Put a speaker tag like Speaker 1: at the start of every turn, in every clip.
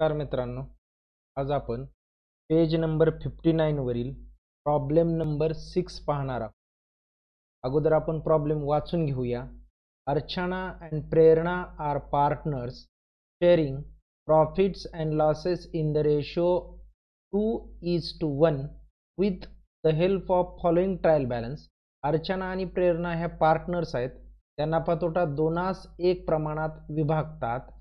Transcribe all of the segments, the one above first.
Speaker 1: नमस्कार मित्रांनो आज आपण पेज नंबर फिफ्टी नाईनवरील प्रॉब्लेम नंबर सिक्स पाहणार आहोत अगोदर आपण प्रॉब्लेम वाचून घेऊया Archana and Prerana are partners sharing profits and losses in the ratio two is to one with the help of following trial balance Archana आणि प्रेरणा ह्या पार्टनर्स आहेत त्यांना पातोटा दोनास एक प्रमाणात विभागतात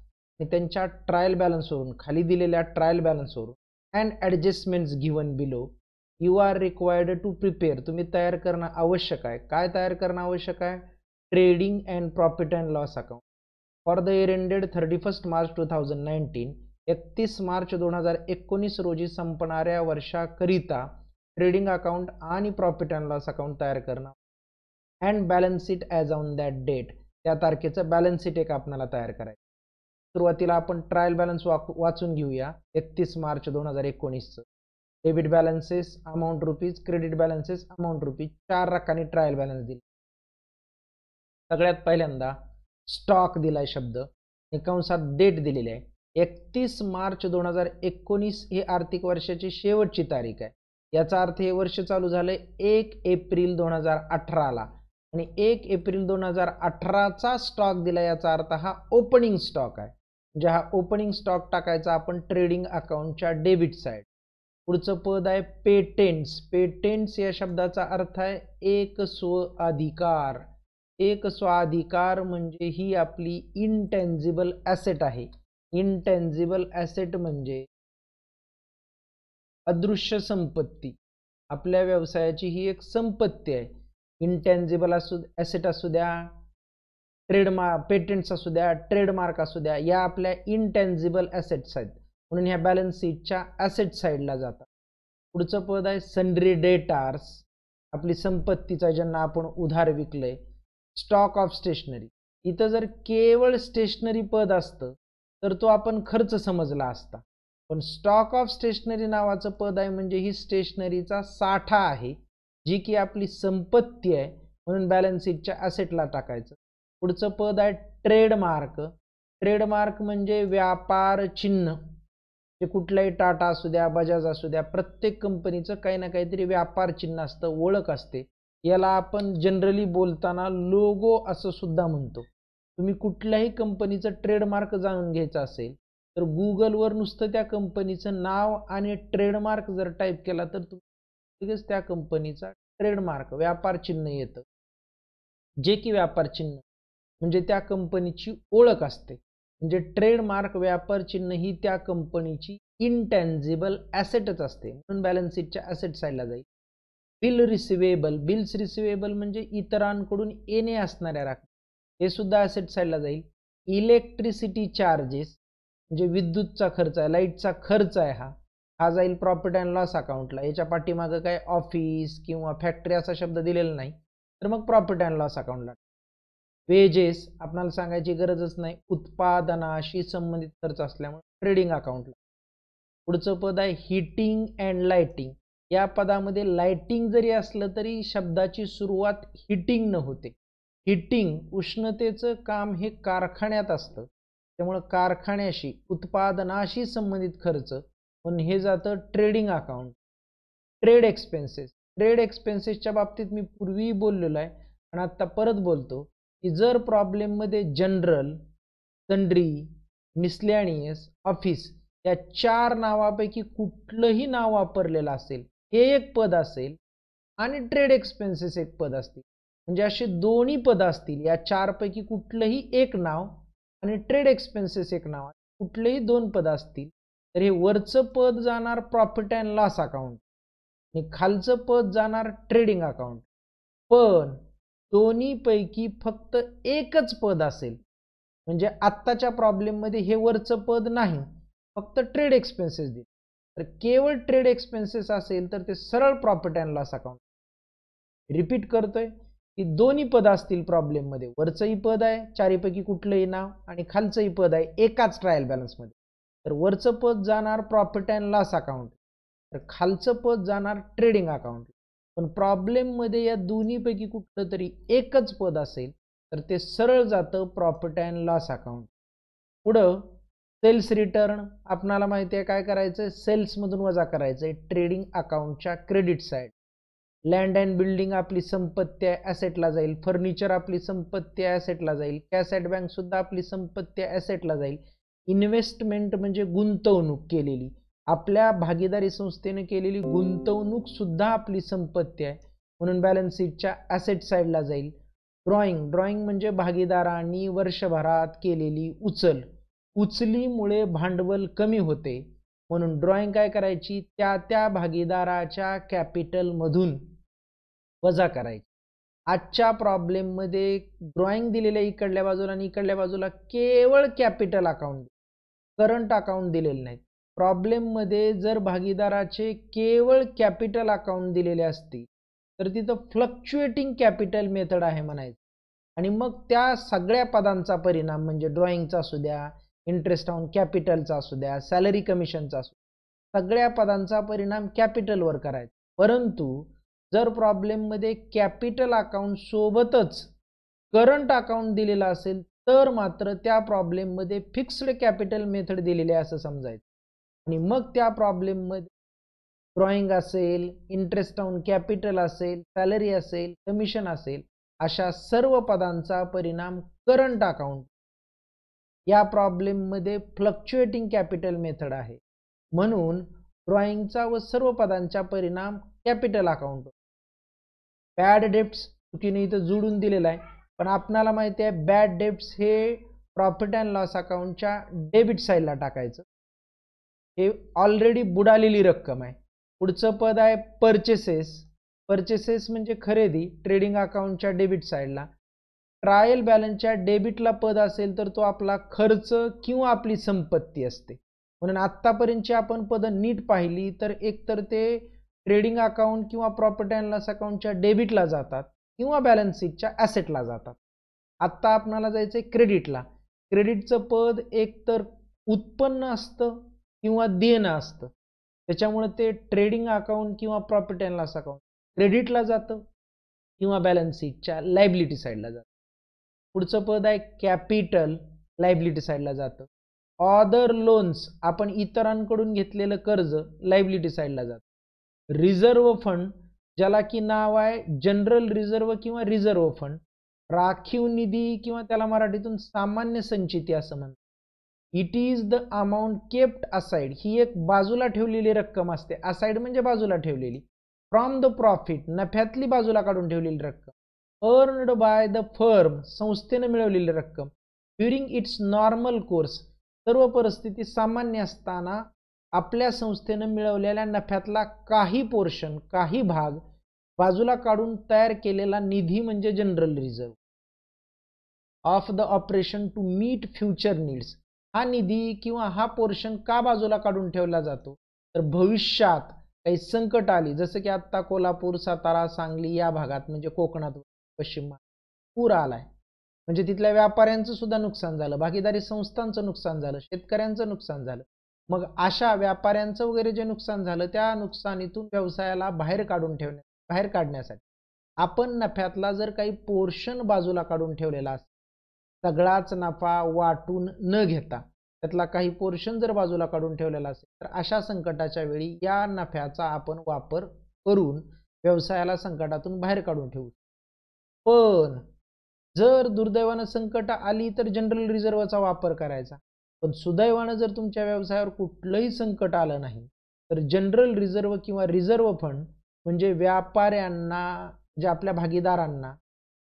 Speaker 1: आणि त्यांच्या ट्रायल बॅलन्सवरून खाली दिलेल्या ट्रायल बॅलन्सवरून and adjustments given below you are required to prepare तुम्ही तयार करणं आवश्यक आहे काय तयार करणं आवश्यक आहे trading and profit and loss account for the year ended thirty first March two thousand nineteen एकतीस मार्च दोन हजार एकोणीस रोजी संपणाऱ्या वर्षाकरिता ट्रेडिंग अकाउंट आणि प्रॉफिट अँड लॉस अकाउंट तयार करणं and balance sheet as on that date त्या तारखेचं बॅलन्स शीट एक आपल्याला तयार करायचं सुरुवातीला आपण ट्रायल बॅलन्स वाचून घेऊया एकतीस मार्च दोन हजार एकोणीसचं debit balances amount rupees credit balances amount rupees चार रकानी ट्रायल बॅलन्स दिले सगळ्यात पहिल्यांदा स्टॉक दिलाय शब्द एकांशात डेट दिलेली आहे एकतीस मार्च दोन हजार एकोणीस ही आर्थिक वर्षाची शेवटची तारीख आहे याचा अर्थ हे वर्ष चालू झालंय एक एप्रिल दोन हजार अठराला आणि एक एप्रिल दोन हजार अठराचा स्टॉक दिला याचा अर्थ हा ओपनिंग स्टॉक आहे ज्या म्हणजे हा ओपनिंग स्टॉक टाकायचा आपण ट्रेडिंग अकाउंटच्या डेबिट साईड पुढचं पद आहे पेटेंट्स पेटेंट्स या शब्दाचा अर्थ आहे एक स्व अधिकार एक स्वाधिकार म्हणजे ही आपली इनटेन्झिबल ॲसेट आहे इनटेन्झिबल ॲसेट म्हणजे अदृश्य संपत्ती आपल्या व्यवसायाची ही एक संपत्ती आहे इनटेन्झिबल असू ॲसेट असू द्या ट्रेडमार्क पेटंट्स असू द्या ट्रेडमार्क असू द्या या आपल्या इनटॅन्झिबल ॲसेट्स आहेत म्हणून ह्या बॅलन्स शीटच्या ॲसेट साईडला जातात पुढचं पद आहे सन्ड्री डेटार्स आपली संपत्तीचा ज्यांना आपण उधार विकलंय स्टॉक ऑफ स्टेशनरी इथं जर केवळ स्टेशनरी पद असतं तर तो आपण खर्च समजला असता पण स्टॉक ऑफ स्टेशनरी नावाचं पद आहे म्हणजे ही स्टेशनरीचा साठा आहे जी की आपली संपत्ती आहे म्हणून बॅलन्स शीटच्या ॲसेटला टाकायचं पुढचं पद आहे ट्रेडमार्क ट्रेडमार्क म्हणजे व्यापार चिन्ह जे कुठलाही टाटा असू द्या बजाज असू द्या प्रत्येक कंपनीचं काही ना काहीतरी व्यापार चिन्ह असतं ओळख असते याला आपण जनरली बोलताना लोगो असं सुद्धा म्हणतो तुम्ही कुठल्याही कंपनीचं ट्रेडमार्क जाणून घ्यायचं असेल तर गुगलवर नुसतं त्या कंपनीचं नाव आणि ट्रेडमार्क जर टाईप केला तर तुम्ही त्या कंपनीचा ट्रेडमार्क व्यापार चिन्ह येतं जे की व्यापार चिन्ह म्हणजे त्या कंपनीची ओळख असते म्हणजे ट्रेडमार्क व्यापार चिन्ह ही त्या कंपनीची इनटँजिबल ॲसेटच असते म्हणून बॅलन्स शीटच्या ॲसेट साईडला जाईल बिल रिसिवेबल बिल्स रिसिवेबल म्हणजे इतरांकडून येणे असणाऱ्या राख हे सुद्धा ॲसेट साईडला जाईल इलेक्ट्रिसिटी चार्जेस म्हणजे विद्युतचा खर्च आहे लाईटचा खर्च आहे हा हा जाईल प्रॉफिट अँड लॉस अकाउंटला याच्या पाठीमागं काय ऑफिस किंवा फॅक्टरी असा शब्द दिलेला नाही तर मग प्रॉफिट अँड लॉस अकाउंटला वेजेस आपणाला सांगायची गरजच नाही उत्पादनाशी संबंधित खर्च असल्यामुळे ट्रेडिंग अकाउंटला पुढचं पद आहे हिटिंग अँड लाइटिंग या पदामध्ये लाइटिंग जरी असलं तरी शब्दाची सुरुवात न होते हिटिंग उष्णतेचं काम हे कारखान्यात असतं त्यामुळं कारखान्याशी उत्पादनाशी संबंधित खर्च पण हे जातं trading account trade expenses trade एक्सपेन्सेसच्या बाबतीत मी पूर्वी बोललेलो आहे आणि आत्ता परत बोलतो की जर प्रॉब्लेममध्ये जनरल तंड्री मिसलॅनियस ऑफिस या चार नावापैकी कुठलंही नाव वापरलेलं असेल हे एक पद असेल आणि ट्रेड एक्सपेन्सेस एक पद असतील म्हणजे असे दोन्ही पद असतील या चारपैकी कुठलंही एक नाव आणि ट्रेड एक्सपेन्सेस एक नाव कुठलेही दोन पद असतील तर हे वरचं पद जाणार प्रॉफिट अँड लॉस अकाउंट आणि खालचं पद जाणार ट्रेडिंग अकाउंट पण दोन्हीपैकी फक्त एकच पद असेल म्हणजे आत्ताच्या प्रॉब्लेममध्ये हे वरचं पद नाही फक्त ट्रेड एक्सपेन्सेस दे तर केवळ ट्रेड एक्सपेन्सेस असेल तर ते सरळ profit and loss account repeat करतोय की दोन्ही पद असतील प्रॉब्लेममध्ये वरचंही पद आहे चारीपैकी कुठलंही नाव आणि खालचंही पद आहे एकाच ट्रायल बॅलन्समध्ये तर वरचं पद जाणार प्रॉफिट अँड लॉस अकाउंट तर खालचं पद जाणार ट्रेडिंग अकाउंट पण प्रॉब्लेममध्ये या दोन्हीपैकी कुठलं तरी एकच पद असेल तर ते सरळ जातं प्रॉफिट अँड लॉस अकाउंट पुढं सेल्स रिटर्न आपणाला माहिती आहे काय करायचं आहे सेल्समधून वजा करायचं आहे ट्रेडिंग अकाउंटच्या credit side land and building आपली संपत्ती आहे ॲसेटला जाईल फर्निचर आपली संपत्ती आहे ॲसेटला जाईल कॅसेट बँकसुद्धा आपली संपत्ती ॲसेटला जाईल इन्व्हेस्टमेंट म्हणजे गुंतवणूक केलेली आपल्या भागीदारी संस्थेने केलेली गुंतवणूक सुद्धा आपली संपत्ती आहे म्हणून बॅलन्स शीटच्या ॲसेट साईडला जाईल ड्रॉइंग ड्रॉइंग म्हणजे भागीदारांनी वर्षभरात केलेली उचल उचलीमुळे भांडवल कमी होते म्हणून ड्रॉइंग काय करायची त्या त्या भागीदाराच्या कॅपिटलमधून वजा करायची आजच्या प्रॉब्लेममध्ये ड्रॉइंग दिलेल्या इकडल्या बाजूला आणि इकडल्या बाजूला केवळ कॅपिटल अकाउंट करंट अकाउंट दिलेलं नाही प्रॉब्लेममध्ये जर भागीदाराचे केवळ कॅपिटल अकाउंट दिलेले असते तर तिथं फ्लक्च्युएटिंग कॅपिटल मेथड आहे म्हणायचं आणि मग त्या सगळ्या पदांचा परिणाम म्हणजे ड्रॉइंगचा असू द्या इंटरेस्ट ऑन कॅपिटलचा असू द्या सॅलरी कमिशनचा असू सगळ्या पदांचा परिणाम कॅपिटलवर करायचा परंतु जर प्रॉब्लेममध्ये कॅपिटल अकाउंट सोबतच करंट अकाउंट दिलेला असेल तर मात्र त्या प्रॉब्लेममध्ये फिक्स्ड कॅपिटल मेथड दिलेले असं समजायचं आणि मग त्या प्रॉब्लेममध्ये ड्रॉइंग असेल इंटरेस्ट ऑन कॅपिटल असेल सॅलरी असेल कमिशन असेल अशा सर्व पदांचा परिणाम करंट अकाउंट या प्रॉब्लेममध्ये फ्लक्च्युएटिंग कॅपिटल मेथड आहे म्हणून ड्रॉइंगचा व सर्व पदांचा परिणाम कॅपिटल अकाउंट बॅड डेप्ट्स चुकीने इथं जुळून दिलेला आहे पण आपणाला माहिती आहे बॅड डेप्ट्स हे प्रॉफिट अँड लॉस अकाउंटच्या डेबिट साईडला टाकायचं हे ऑलरेडी बुडालेली रक्कम आहे पुढचं पद आहे परचेसेस परचेसेस म्हणजे खरेदी ट्रेडिंग अकाउंटच्या डेबिट साईडला ट्रायल बॅलन्सच्या डेबिटला पद असेल तर तो आपला खर्च किंवा आपली संपत्ती असते म्हणून आत्तापर्यंतची आपण पदं नीट पाहिली तर एकतर ते ट्रेडिंग अकाउंट किंवा प्रॉपर्टी अँड लॉस अकाउंटच्या डेबिटला जातात किंवा बॅलन्स शीटच्या ॲसेटला जातात आत्ता आपणाला जायचं आहे क्रेडिटला क्रेडिटचं पद एकतर उत्पन्न असतं किंवा देणं असतं त्याच्यामुळे ते ट्रेडिंग अकाउंट किंवा प्रॉफिट अँड लॉस अकाउंट क्रेडिटला जातं किंवा बॅलन्स शीटच्या लायबिलिटी साईडला जातं पुढचं पद आहे कॅपिटल लायबिलिटी साईडला जातं ऑदर लोन्स आपण इतरांकडून घेतलेलं कर्ज लायबिलिटी साईडला जातं रिझर्व फंड ज्याला की नाव आहे जनरल रिझर्व किंवा रिझर्व फंड राखीव निधी किंवा त्याला मराठीतून सामान्य संचिती असं म्हणतात it is the amount kept aside ही एक बाजूला ठेवलेली रक्कम असते असाइड म्हणजे बाजूला ठेवलेली फ्रॉम द प्रॉफिट नफ्यातली बाजूला काढून ठेवलेली रक्कम अर्नड बाय द फर्म संस्थेनं मिळवलेली रक्कम ड्युरिंग इट्स नॉर्मल कोर्स सर्व परिस्थिती सामान्य असताना आपल्या संस्थेनं मिळवलेल्या नफ्यातला काही पोर्शन काही भाग बाजूला काढून तयार केलेला निधी म्हणजे general reserve of the operation to meet future needs हा निधी किंवा हा पोर्शन का बाजूला काढून ठेवला जातो तर भविष्यात काही संकट आली जसं की आत्ता कोल्हापूर सातारा सांगली या भागात म्हणजे कोकणात पश्चिम पूर आलाय म्हणजे तिथल्या व्यापाऱ्यांचं सुद्धा नुकसान झालं भागीदारी संस्थांचं नुकसान झालं शेतकऱ्यांचं नुकसान झालं मग अशा व्यापाऱ्यांचं वगैरे जे नुकसान झालं त्या नुकसानीतून व्यवसायाला बाहेर काढून ठेवण्या बाहेर काढण्यासाठी आपण नफ्यातला जर काही पोर्शन बाजूला काढून ठेवलेला असेल सगळाच नफा वाटून न घेता त्यातला काही पोर्शन जर बाजूला काढून ठेवलेला असेल तर अशा संकटाच्या वेळी या नफ्याचा आपण वापर करून व्यवसायाला संकटातून बाहेर काढून ठेवू पण जर दुर्दैवानं संकट आली तर जनरल रिझर्वचा वापर करायचा पण सुदैवानं जर तुमच्या व्यवसायावर कुठलंही संकट आलं नाही तर जनरल रिझर्व किंवा रिझर्व फंड म्हणजे व्यापाऱ्यांना जे आपल्या भागीदारांना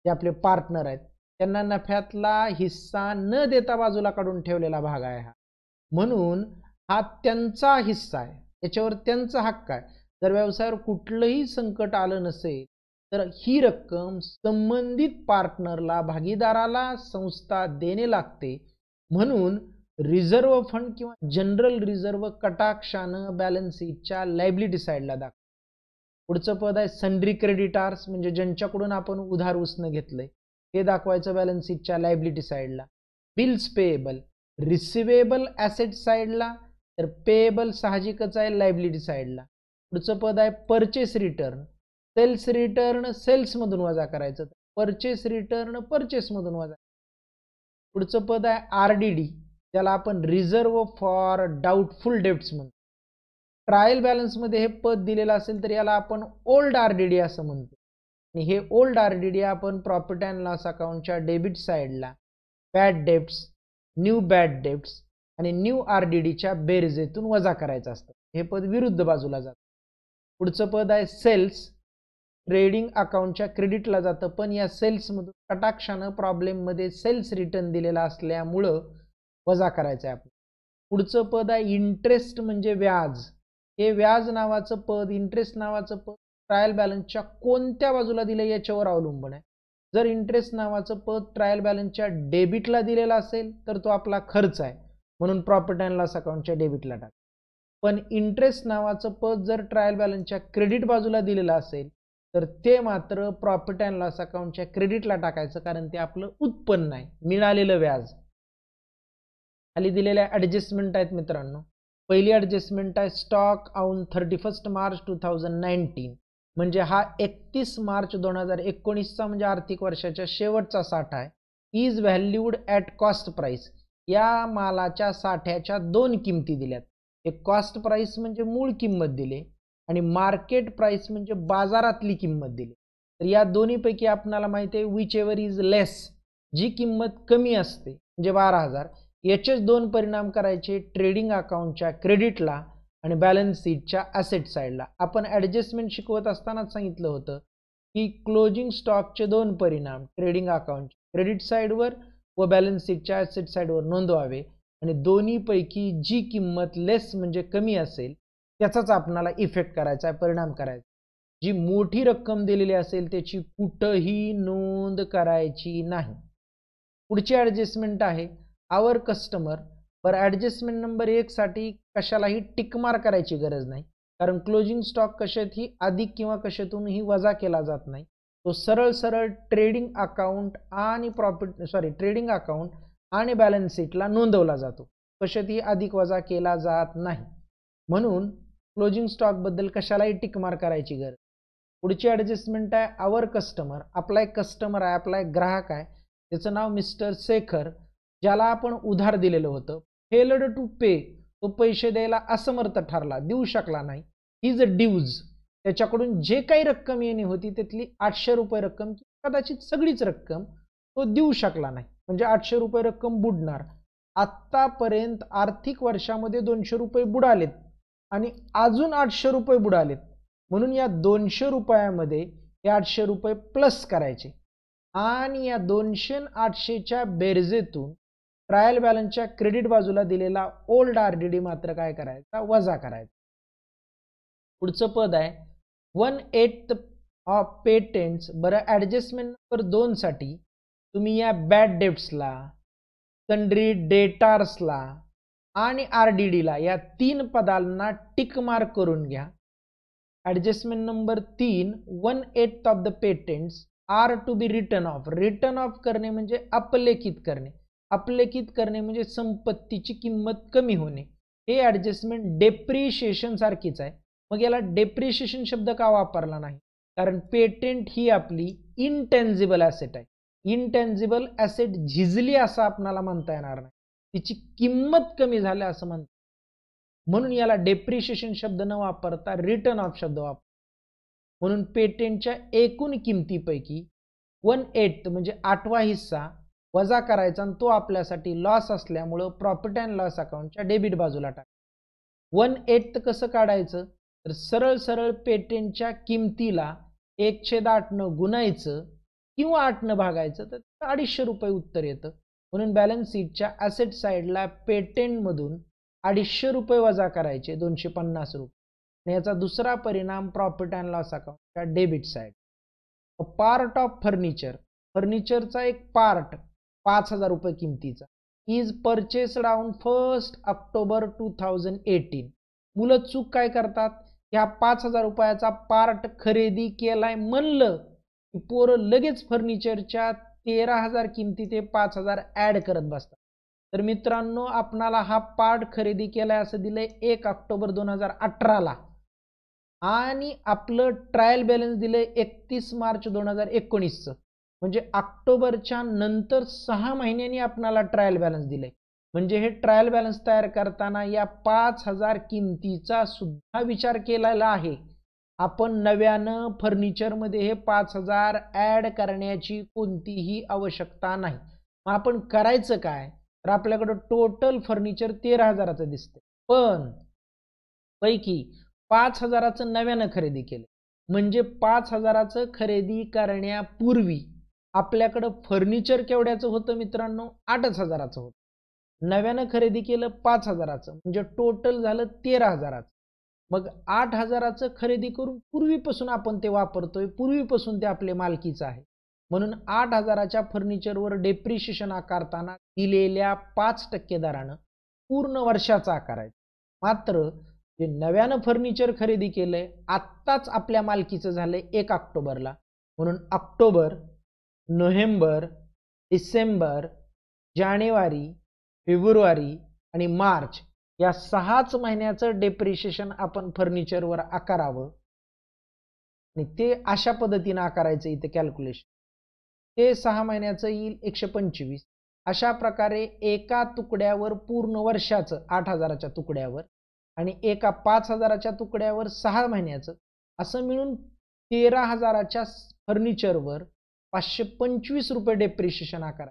Speaker 1: जे आपले पार्टनर आहेत त्यांना नफ्यातला हिस्सा न देता बाजूला काढून ठेवलेला भाग आहे हा म्हणून हा त्यांचा हिस्सा आहे त्याच्यावर त्यांचा हक्क आहे जर व्यवसायावर कुठलंही संकट आलं नसेल तर ही रक्कम संबंधित पार्टनरला भागीदाराला संस्था देणे लागते म्हणून रिझर्व फंड किंवा जनरल रिझर्व कटाक्षानं बॅलन्स शीटच्या लायबिलिटी साईडला दाखव पुढचं पद आहे संड्री क्रेडिटार्स म्हणजे ज्यांच्याकडून आपण उधार उसणं घेतलंय हे दाखवायचं बॅलन्स शीटच्या लायबिलिटी साईडला बिल्स पेएबल रिसिवेबल ॲसेट साईडला तर पेएबल साहजिकच आहे लायबिलिटी साईडला पुढचं पद आहे परचेस रिटर्न सेल्स रिटर्न सेल्समधून वजा करायचं परचेस रिटर्न परचेसमधून वजा पुढचं पद आहे आर डी डी त्याला आपण रिझर्व फॉर डाऊटफुल डेप्ट्स म्हणतो ट्रायल बॅलन्समध्ये हे पद दिलेलं असेल तर याला आपण ओल्ड आर डी डी असं म्हणतो आणि हे ओल्ड आर डी डी आपण प्रॉफिट अँड लॉस अकाउंटच्या डेबिट साईडला bad debts new bad debts आणि न्यू आर डी डीच्या बेरजेतून वजा करायचं असतं हे पद विरुद्ध बाजूला जातं पुढचं पद आहे सेल्स ट्रेडिंग अकाउंटच्या क्रेडिटला जातं पण या सेल्समधून कटाक्षानं प्रॉब्लेममध्ये सेल्स रिटर्न दिलेला असल्यामुळं वजा करायचं आहे आपण पुढचं पद आहे इंटरेस्ट म्हणजे व्याज हे व्याज नावाचं पद इंटरेस्ट नावाचं पद ट्रायल बॅलन्सच्या कोणत्या बाजूला दिले याच्यावर अवलंबून आहे जर इंटरेस्ट नावाचं पद ट्रायल बॅलन्सच्या डेबिटला दिलेला असेल तर तो आपला खर्च आहे म्हणून प्रॉफिट अँड लॉस अकाउंटच्या डेबिटला टाक पण इंटरेस्ट नावाचं पद जर ट्रायल बॅलन्सच्या क्रेडिट बाजूला दिलेलं असेल तर ते मात्र प्रॉफिट अँड लॉस अकाउंटच्या क्रेडिटला टाकायचं कारण ते आपलं उत्पन्न आहे मिळालेलं व्याज खाली दिलेल्या ॲडजस्टमेंट आहेत मित्रांनो पहिली ॲडजस्टमेंट आहे stock on thirty first March two thousand nineteen म्हणजे हा एकतीस मार्च दोन हजार एकोणीसचा म्हणजे आर्थिक वर्षाच्या शेवटचा साठा आहे is valued at cost price या मालाच्या साठ्याच्या दोन किमती दिल्यात एक कॉस्ट प्राईस म्हणजे मूळ किंमत दिली आणि मार्केट प्राईस म्हणजे बाजारातली किंमत दिली तर या दोन्हीपैकी आपणाला माहिती आहे विच एवर इज लेस जी किंमत कमी असते म्हणजे बारा हजार याचेच दोन परिणाम करायचे ट्रेडिंग अकाउंटच्या क्रेडिटला आणि बॅलन्स शीटच्या ॲसेट साईडला आपण ॲडजस्टमेंट शिकवत असतानाच सांगितलं होतं की क्लोजिंग स्टॉकचे दोन परिणाम ट्रेडिंग अकाउंट क्रेडिट साईडवर व बॅलन्स शीटच्या ॲसेट साईडवर नोंदवावे आणि दोन्हीपैकी जी किंमत लेस म्हणजे कमी असेल त्याचाच आपणाला इफेक्ट करायचा आहे परिणाम करायचा जी मोठी रक्कम दिलेली असेल त्याची कुठंही नोंद करायची नाही पुढची ॲडजस्टमेंट आहे our customer per adjustment number एकसाठी कशालाही टिकमार करायची गरज नाही कारण क्लोजिंग स्टॉक कशातही अधिक किंवा कशातूनही वजा केला जात नाही तो सरळ सरळ ट्रेडिंग अकाउंट आणि प्रॉफिट सॉरी ट्रेडिंग अकाउंट आणि बॅलन्स शीटला नोंदवला जातो कशातही अधिक वजा केला जात नाही म्हणून क्लोजिंग स्टॉकबद्दल कशालाही टिकमार करायची गरज पुढची ॲडजस्टमेंट आहे आवर कस्टमर आपला एक कस्टमर आहे आपला एक ग्राहक आहे त्याचं नाव मिस्टर शेखर ज्याला आपण उधार दिलेलं होतं फेल्ड टू पे तो पैसे द्यायला असमर्थ ठरला देऊ शकला नाही इज अ ड्यूज त्याच्याकडून जे काही रक्कम येणे होती त्यातली आठशे रुपये रक्कम कदाचित सगळीच रक्कम तो देऊ शकला नाही म्हणजे आठशे रुपये रक्कम बुडणार आत्तापर्यंत आर्थिक वर्षामध्ये दोनशे रुपये बुडालेत आणि अजून आठशे रुपये बुडालेत म्हणून या दोनशे रुपयामध्ये हे आठशे रुपये प्लस करायचे आणि या दोनशे आठशेच्या बेरजेतून ट्रायल बॅलन्सच्या क्रेडिट बाजूला दिलेला ओल्ड आर डी डी मात्र काय करायचा वजा करायचा पुढचं पद आहे वन एट ऑफ पेटेंट्स बरं ॲडजस्टमेंट नंबर साठी तुम्ही या बॅड डेप्सला सन्ड्री डेटार्सला आणि आर डी डीला या तीन पदांना टिक मार्क करून घ्या ॲडजस्टमेंट नंबर तीन one eighth of the patents are to be written off written off करणे म्हणजे अपलेखित करणे अपलेखित करणे म्हणजे संपत्तीची किंमत कमी होणे हे ॲडजस्टमेंट डेप्रिशिएशन सारखीच आहे मग याला डेप्रिशिएशन शब्द का वापरला नाही कारण पेटेंट ही आपली इनटेन्झिबल ॲसेट आहे इनटेन्झिबल ॲसेट झिजली असं आपणाला म्हणता येणार नाही तिची किंमत कमी झाली असं म्हणतात म्हणून याला डेप्रिशिएशन शब्द न वापरता रिटर्न ऑफ शब्द वापर म्हणून पेटेंटच्या एकूण किमतीपैकी वन एट म्हणजे आठवा हिस्सा वजा करायचा आणि तो आपल्यासाठी लॉस असल्यामुळं प्रॉफिट अँड लॉस अकाउंटच्या डेबिट बाजूला टाकायचा वन एट कसं काढायचं तर सरळ सरळ पेटेंटच्या किमतीला छेद आठनं गुणायचं किंवा आठनं भागायचं तर अडीचशे रुपये उत्तर येतं म्हणून बॅलन्स शीटच्या ॲसेट साईडला पेटेंटमधून अडीचशे रुपये वजा करायचे दोनशे पन्नास रुपये आणि याचा दुसरा परिणाम प्रॉफिट अँड लॉस अकाउंटच्या debit side part of furniture फर्निचरचा एक पार्ट पाच हजार रुपये किमतीचा is purchased on first October two thousand eighteen मुलं चूक काय करतात ह्या पाच हजार रुपयाचा पार्ट खरेदी केलाय म्हणलं की पोरं लगेच फर्निचरच्या तेरा हजार किमती ते पाच हजार ॲड करत बसतात तर मित्रांनो आपणाला हा पार्ट खरेदी केलाय असं दिलंय एक ऑक्टोबर दोन हजार अठराला आणि आपलं ट्रायल बॅलन्स दिलंय एकतीस मार्च दोन हजार एकोणीसचं म्हणजे ऑक्टोबरच्या नंतर सहा महिन्यांनी आपणाला ट्रायल बॅलन्स दिले म्हणजे हे ट्रायल बॅलन्स तयार करताना या पाच हजार किमतीचा सुद्धा विचार केलेला आहे आपण नव्यानं फर्निचरमध्ये हे पाच हजार ॲड करण्याची कोणतीही आवश्यकता नाही मग आपण करायचं काय तर आपल्याकडं टोटल फर्निचर तेरा हजाराचं दिसतं पण पैकी पाच हजाराचं नव्यानं खरेदी केलं म्हणजे पाच हजाराचं खरेदी करण्यापूर्वी आपल्याकडं फर्निचर केवढ्याचं होतं मित्रांनो आठच हजाराचं होतं नव्यानं खरेदी केलं पाच हजाराचं म्हणजे टोटल झालं तेरा हजाराचं मग आठ हजाराचं खरेदी करून पूर्वीपासून आपण ते वापरतोय पूर्वीपासून ते आपले मालकीचं आहे म्हणून आठ हजाराच्या फर्निचरवर डेप्रिशिएशन आकारताना दिलेल्या पाच टक्के दरानं पूर्ण वर्षाचा आहे मात्र जे नव्यानं फर्निचर खरेदी केलंय आत्ताच आपल्या मालकीचं झालंय एक ऑक्टोबरला म्हणून ऑक्टोबर नोव्हेंबर डिसेंबर जानेवारी फेब्रुवारी आणि मार्च या सहाच महिन्याचं डेप्रिशिएशन आपण फर्निचरवर आकारावं आणि ते अशा पद्धतीनं आकारायचं इथे कॅल्क्युलेशन ते सहा महिन्याचं येईल एकशे पंचवीस अशा प्रकारे एका तुकड्यावर पूर्ण वर्षाचं आठ हजाराच्या तुकड्यावर आणि एका पाच हजाराच्या तुकड्यावर सहा महिन्याचं असं मिळून तेरा हजाराच्या फर्निचरवर पाचशे पंचवीस रुपये डेप्रिशिएशन आकारा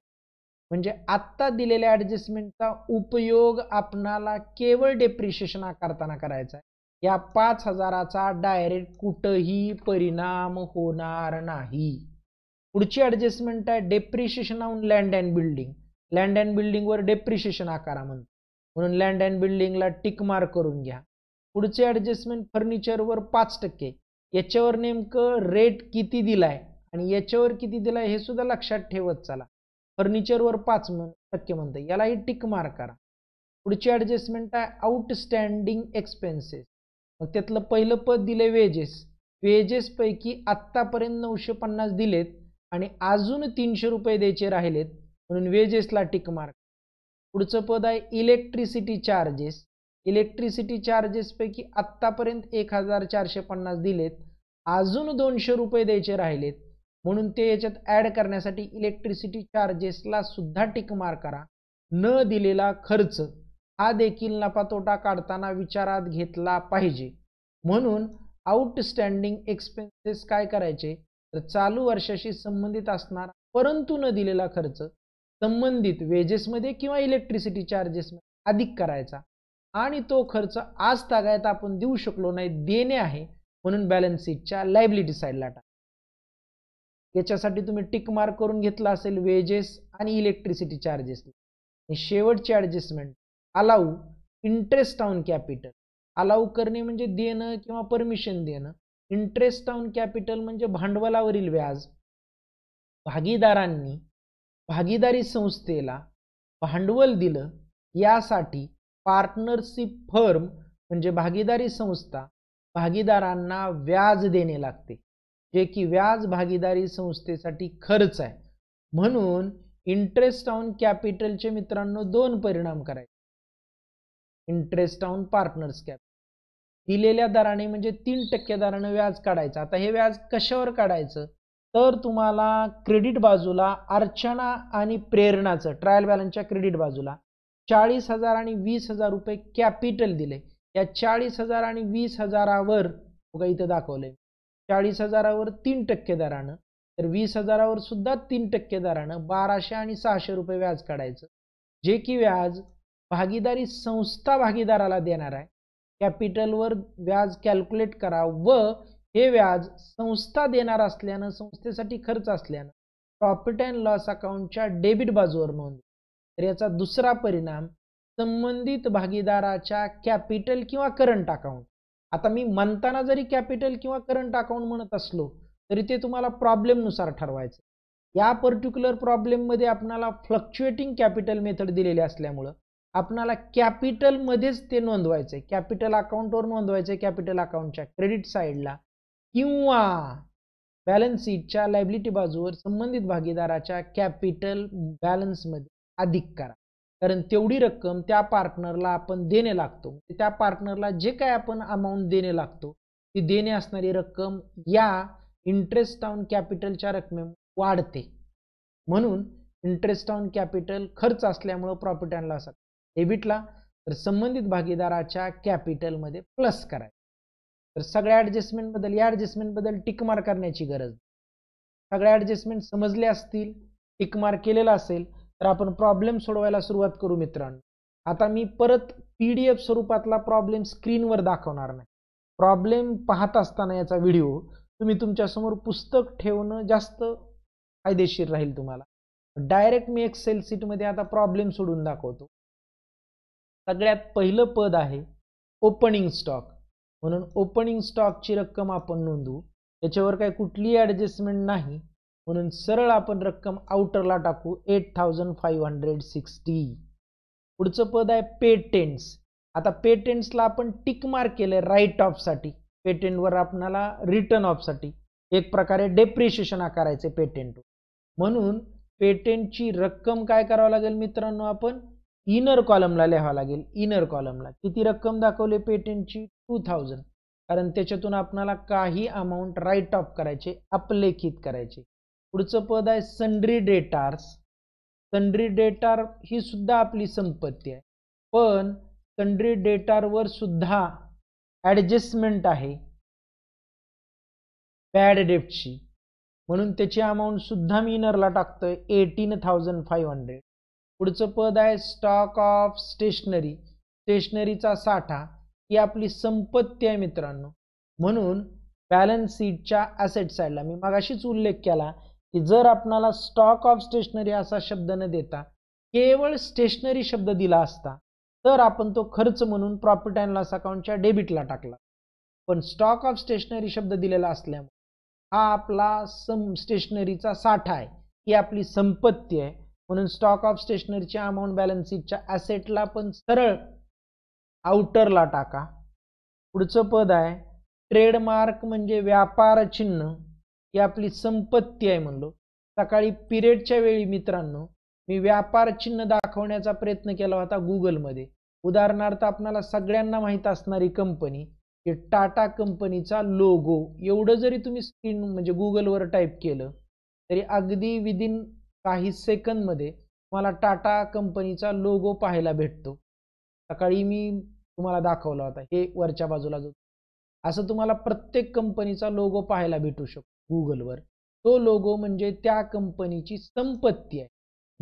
Speaker 1: म्हणजे आत्ता दिलेल्या ॲडजस्टमेंटचा उपयोग आपणाला केवळ डेप्रिशिएशन आकारताना करायचा आहे या पाच हजाराचा डायरेक्ट कुठंही परिणाम होणार नाही पुढची ॲडजस्टमेंट आहे depreciation on land and building land and बिल्डिंगवर डेप्रिशिएशन आकारा म्हणतो म्हणून लँड अँड बिल्डिंगला टिक मार्क करून घ्या पुढचे ॲडजस्टमेंट फर्निचरवर पाच टक्के याच्यावर नेमकं रेट किती दिलाय आणि याच्यावर किती दिलाय हे सुद्धा लक्षात ठेवत चला फर्निचरवर पाच टक्के म्हणतं यालाही टिक मार्क करा पुढची ॲडजस्टमेंट आहे आउटस्टँडिंग एक्सपेन्सेस मग त्यातलं पहिलं पद दिले वेजेस वेजेसपैकी आत्तापर्यंत नऊशे पन्नास दिलेत आणि अजून तीनशे रुपये द्यायचे राहिलेत म्हणून वेजेसला टिक मार्क पुढचं पद आहे इलेक्ट्रिसिटी चार्जेस इलेक्ट्रिसिटी चार्जेसपैकी आत्तापर्यंत एक हजार चारशे पन्नास दिलेत अजून दोनशे रुपये द्यायचे राहिलेत म्हणून ते याच्यात ॲड करण्यासाठी इलेक्ट्रिसिटी चार्जेसला सुद्धा टिकमार करा न दिलेला खर्च हा देखील नफा तोटा काढताना विचारात घेतला पाहिजे म्हणून आउटस्टँडिंग एक्सपेन्सेस काय करायचे तर चालू वर्षाशी संबंधित असणार परंतु न दिलेला खर्च संबंधित वेजेसमध्ये किंवा इलेक्ट्रिसिटी चार्जेसमध्ये अधिक करायचा आणि तो खर्च आज तागायत आपण देऊ शकलो नाही देणे आहे म्हणून बॅलन्स शीटच्या लायबिलिटी साईडला टाका याच्यासाठी तुम्ही टिक मार्क करून घेतला असेल वेजेस आणि इलेक्ट्रिसिटी चार्जेस शेवटची adjustment allow interest on capital allow करणे म्हणजे देणं किंवा परमिशन देणं इंटरेस्ट ऑन कॅपिटल म्हणजे भांडवलावरील व्याज भागीदारांनी भागीदारी संस्थेला भांडवल दिलं यासाठी पार्टनरशिप फर्म म्हणजे भागीदारी संस्था भागीदारांना व्याज देणे लागते जे की व्याज भागीदारी संस्थेसाठी खर्च आहे म्हणून इंटरेस्ट ऑन कॅपिटलचे मित्रांनो दोन परिणाम करायचे इंटरेस्ट ऑन पार्टनर्स कॅपिटल दिलेल्या दराने म्हणजे तीन टक्के दराने व्याज काढायचं आता हे व्याज कशावर काढायचं तर तुम्हाला क्रेडिट बाजूला अर्चना आणि प्रेरणाचं ट्रायल बॅलन्सच्या क्रेडिट बाजूला चाळीस हजार आणि वीस हजार रुपये कॅपिटल दिले या चाळीस हजार आणि वीस हजारावर बघा इथं दाखवलंय चाळीस हजारावर तीन टक्के दरानं तर वीस हजारावर सुद्धा तीन टक्के दरानं बाराशे आणि सहाशे रुपये व्याज काढायचं जे की व्याज भागीदारी संस्था भागीदाराला देणार आहे कॅपिटलवर व्याज कॅल्क्युलेट करा व हे व्याज संस्था देणार असल्यानं संस्थेसाठी खर्च असल्यानं प्रॉफिट अँड लॉस अकाउंटच्या डेबिट बाजूवर नोंद तर याचा दुसरा परिणाम संबंधित भागीदाराच्या कॅपिटल किंवा करंट अकाउंट आता मी म्हणताना जरी कॅपिटल किंवा करंट अकाउंट म्हणत असलो तरी ते तुम्हाला प्रॉब्लेमनुसार ठरवायचं या पर्टिक्युलर प्रॉब्लेममध्ये आपणाला फ्लक्च्युएटिंग कॅपिटल मेथड दिलेले असल्यामुळं आपणाला कॅपिटलमध्येच ते नोंदवायचं आहे कॅपिटल अकाउंटवर नोंदवायचं आहे कॅपिटल अकाउंटच्या क्रेडिट साईडला किंवा बॅलन्स शीटच्या लायबिलिटी बाजूवर संबंधित भागीदाराच्या कॅपिटल बॅलन्समध्ये अधिक करा कारण तेवढी रक्कम त्या पार्टनरला आपण देणे लागतो त्या पार्टनरला जे काय आपण अमाऊंट देणे लागतो ती देणे असणारी रक्कम या इंटरेस्ट ऑन कॅपिटलच्या रकमे वाढते म्हणून इंटरेस्ट ऑन कॅपिटल खर्च असल्यामुळं प्रॉफिट अँड लॉस डेबिटला तर संबंधित भागीदाराच्या कॅपिटलमध्ये प्लस करायचं तर सगळ्या ॲडजस्टमेंटबद्दल या ॲडजस्टमेंटबद्दल टिकमार करण्याची गरज सगळ्या ॲडजस्टमेंट समजले असतील टिकमार केलेला असेल तर आपण प्रॉब्लेम सोडवायला सुरुवात करू मित्रांनो आता मी परत पी डी एफ स्वरूपातला प्रॉब्लेम स्क्रीनवर दाखवणार नाही प्रॉब्लेम पाहत असताना याचा व्हिडिओ तुम्ही तुमच्यासमोर पुस्तक ठेवणं जास्त फायदेशीर राहील तुम्हाला डायरेक्ट मी एक्सेल सीटमध्ये आता प्रॉब्लेम सोडून दाखवतो सगळ्यात पहिलं पद आहे ओपनिंग स्टॉक म्हणून ओपनिंग स्टॉकची रक्कम आपण नोंदवू त्याच्यावर काही कुठलीही ॲडजस्टमेंट नाही म्हणून सरळ आपण रक्कम आउटरला टाकू eight thousand five hundred sixty पुढचं पद आहे पेटेंट्स आता पेटेंट्सला आपण टिक मार्क केलं राईट ऑफसाठी पेटेंटवर आपणाला रिटर्न ऑफसाठी एक प्रकारे डेप्रिशिएशन आकारायचे पेटेंट म्हणून पेटेंटची रक्कम काय करावं लागेल मित्रांनो आपण इनर कॉलमला लिहावं लागेल इनर कॉलमला किती रक्कम दाखवली पेटेंटची टू थाउजंड कारण त्याच्यातून आपणाला काही अमाऊंट राईट ऑफ करायचे अपलेखित करायचे पुढचं पद आहे सन्ड्री डेटार्स सन्ड्री डेटार ही सुद्धा आपली संपत्ती आहे पण सन्ड्री वर सुद्धा ॲडजस्टमेंट आहे बॅड डेटची म्हणून त्याची अमाऊंट सुद्धा मी इनरला टाकतोय एटीन थाउजंड फाईव्ह हंड्रेड पुढचं पद आहे स्टॉक ऑफ स्टेशनरी स्टेशनरीचा साठा ही आपली संपत्ती आहे मित्रांनो म्हणून बॅलन्स शीटच्या ॲसेट साईडला मी मगाशीच उल्लेख केला की जर आपणाला स्टॉक ऑफ स्टेशनरी असा शब्द न देता केवळ स्टेशनरी शब्द दिला असता तर आपण तो खर्च म्हणून प्रॉफिट अँड लॉस अकाउंटच्या डेबिटला टाकला पण स्टॉक ऑफ स्टेशनरी शब्द दिलेला असल्यामुळे हा आपला सम स्टेशनरीचा साठा आहे ही आपली संपत्ती आहे म्हणून स्टॉक ऑफ स्टेशनरीच्या अमाऊंट बॅलन्स ॲसेटला पण सरळ आउटरला टाका पुढचं पद आहे ट्रेडमार्क म्हणजे व्यापार चिन्ह ही आपली संपत्ती आहे म्हणलो सकाळी पिरियडच्या वेळी मित्रांनो मी व्यापार चिन्ह दाखवण्याचा प्रयत्न केला होता गुगलमध्ये उदाहरणार्थ आपणाला सगळ्यांना माहीत असणारी कंपनी हे टाटा कंपनीचा लोगो एवढं जरी तुम्ही स्क्रीन म्हणजे गुगलवर टाईप केलं तरी अगदी विदिन काही सेकंदमध्ये तुम्हाला टाटा कंपनीचा लोगो पाहायला भेटतो सकाळी मी तुम्हाला दाखवला होता हे वरच्या बाजूला जो असं तुम्हाला प्रत्येक कंपनीचा लोगो पाहायला भेटू शकतो गुगलवर तो लोगो म्हणजे त्या कंपनीची संपत्ती आहे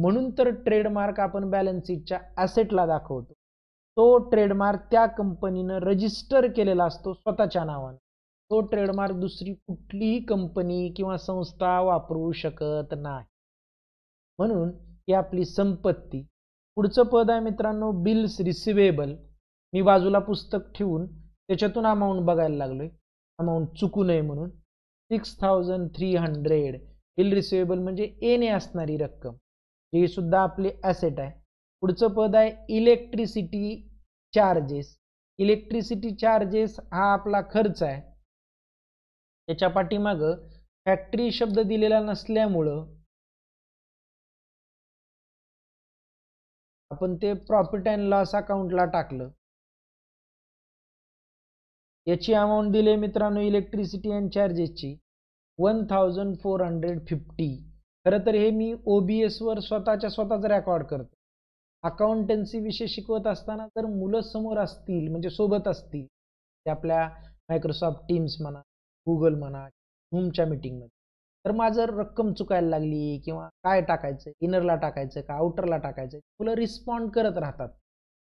Speaker 1: म्हणून तर ट्रेडमार्क आपण बॅलन्स शीटच्या ॲसेटला दाखवतो तो ट्रेडमार्क त्या कंपनीनं रजिस्टर केलेला असतो स्वतःच्या नावानं तो ट्रेडमार्क दुसरी कुठलीही कंपनी किंवा संस्था वापरू शकत नाही म्हणून ही आपली संपत्ती पुढचं पद आहे मित्रांनो बिल्स रिसिवेबल मी बाजूला पुस्तक ठेवून त्याच्यातून अमाऊंट बघायला लागलोय अमाऊंट चुकू नये म्हणून six thousand three hundred bill receivable म्हणजे एने असणारी रक्कम ही सुद्धा आपली ॲसेट आहे पुढचं पद आहे इलेक्ट्रिसिटी चार्जेस इलेक्ट्रिसिटी चार्जेस हा आपला खर्च आहे त्याच्या पाठीमाग फॅक्टरी शब्द दिलेला नसल्यामुळं
Speaker 2: आपण ते प्रॉफिट अँड लॉस अकाउंटला टाकलं
Speaker 1: याची अमाऊंट दिली मित्रांनो इलेक्ट्रिसिटी अँड चार्जेसची one thousand four hundred fifty खरं तर हे मी ओ बी एसवर स्वतःच्या स्वतःच रेकॉर्ड करतो अकाउंटन्सी विषय शिकवत असताना जर मुलं समोर असतील म्हणजे सोबत असतील ते आपल्या मायक्रोसॉफ्ट टीम्स म्हणा गुगल म्हणा झूमच्या मीटिंगमध्ये तर माझं रक्कम चुकायला लागली किंवा काय टाकायचं इनरला टाकायचं का आउटरला टाकायचं मुलं रिस्पॉन्ड करत राहतात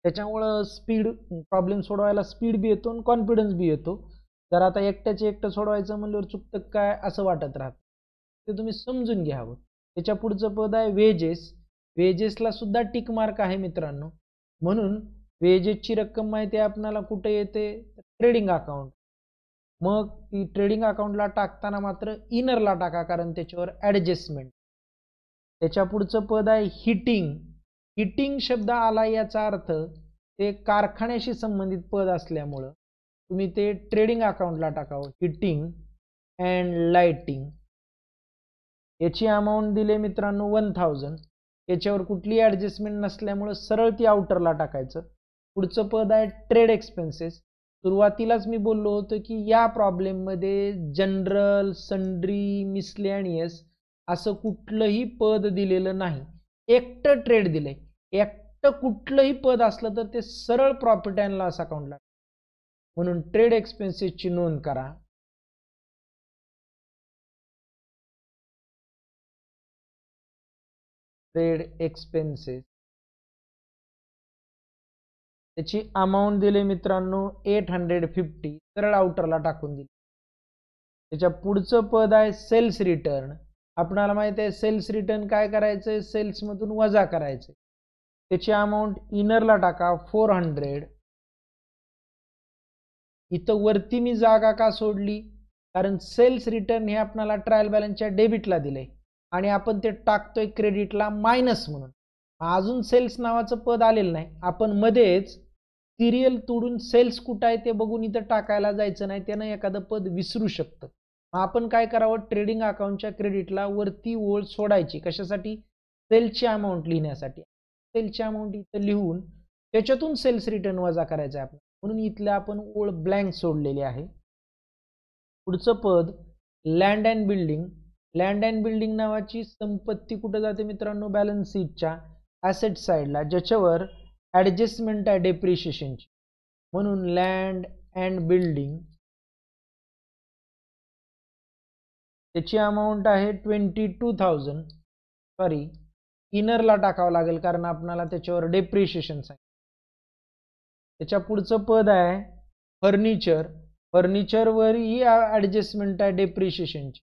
Speaker 1: त्याच्यामुळं स्पीड प्रॉब्लेम सोडवायला स्पीड बी येतो आणि कॉन्फिडन्स बी येतो जर आता एकट्याचे एकटं सोडवायचं म्हणल्यावर चुकतं काय असं वाटत राहतं ते तुम्ही समजून घ्यावं हो. त्याच्या पुढचं पद आहे वेजेस वेजेसला सुद्धा टिक मार्क आहे मित्रांनो म्हणून वेजेसची रक्कम माहिती आपल्याला आपणाला कुठे येते ट्रेडिंग अकाउंट मग ती ट्रेडिंग अकाउंटला टाकताना मात्र इनरला टाका कारण त्याच्यावर ॲडजस्टमेंट त्याच्या पुढचं पद आहे हिटिंग हिटिंग शब्द आला याचा अर्थ ते कारखान्याशी संबंधित पद असल्यामुळं तुम्ही ते ट्रेडिंग अकाउंटला टाकावं हिटिंग अँड लाईटिंग याची अमाऊंट दिले मित्रांनो वन थाउजंड याच्यावर कुठली ॲडजस्टमेंट नसल्यामुळे सरळ ती आउटरला टाकायचं पुढचं पद आहे ट्रेड एक्सपेन्सेस सुरुवातीलाच मी बोललो होतो की या प्रॉब्लेममध्ये जनरल संड्री मिसलॅनियस असं कुठलंही पद दिलेलं नाही एकटं ट्रेड दिलंय आहे एकटं कुठलंही पद असलं तर ते सरळ प्रॉफिट अँड लॉस अकाउंटला म्हणून ट्रेड एक्सपेन्सेसची नोंद करा
Speaker 2: ट्रेड एक्सपेन्सेस त्याची अमाऊंट दिली
Speaker 1: मित्रांनो एट हंड्रेड फिफ्टी सरळ आउटरला टाकून दिली त्याच्या पुढचं पद आहे सेल्स रिटर्न आपणाला माहित आहे सेल्स रिटर्न काय करायचंय सेल्समधून वजा करायचे त्याची अमाऊंट इनरला टाका फोर हंड्रेड इथं वरती मी जागा का सोडली कारण सेल्स रिटर्न हे आपणाला ट्रायल बॅलन्सच्या डेबिटला दिले आणि आपण ते टाकतोय क्रेडिटला मायनस म्हणून अजून सेल्स नावाचं पद आलेलं नाही आपण मध्येच सिरियल तोडून सेल्स कुठं आहे ते बघून इथं टाकायला जायचं नाही त्यानं एखादं पद विसरू शकतं आपण काय करावं ट्रेडिंग अकाउंटच्या क्रेडिटला वरती ओळ सोडायची कशासाठी सेलची अमाऊंट लिहिण्यासाठी सेलची अमाऊंट इथं लिहून त्याच्यातून सेल्स रिटर्न वजा करायचा आपण म्हणून इथलं आपण ओळ ब्लँक सोडलेली आहे पुढचं पद land and building land and building नावाची संपत्ती कुठं जाते मित्रांनो बॅलन्स शीटच्या ॲसेट साईडला ज्याच्यावर ॲडजस्टमेंट आहे डेप्रिशिएशनची
Speaker 2: म्हणून लँड अँड बिल्डिंग
Speaker 1: त्याची अमाऊंट आहे ट्वेंटी टू थाउजंड सॉरी इनरला टाकावं लागेल कारण आपणाला त्याच्यावर डेप्रिशिएशन आहे त्याच्या पुढचं पद आहे फर्निचर ही ॲडजस्टमेंट आहे डेप्रिशिएशनची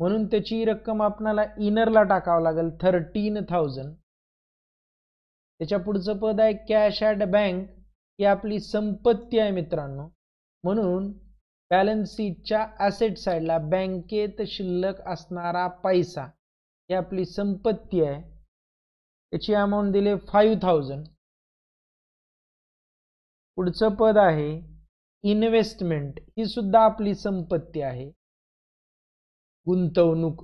Speaker 1: म्हणून त्याची रक्कम आपणाला इनरला टाकावं लागेल थर्टीन थाउजंड त्याच्या पुढचं पद आहे कॅश ॲट बँक ही आपली संपत्ती आहे मित्रांनो म्हणून बॅलन्स शीटच्या ॲसेट साईडला बँकेत शिल्लक असणारा पैसा ही आपली संपत्ती आहे
Speaker 2: त्याची अमाऊंट दिले फाईव्ह थाउजंड पुढचं पद
Speaker 1: आहे इन्व्हेस्टमेंट ही सुद्धा आपली संपत्ती आहे गुंतवणूक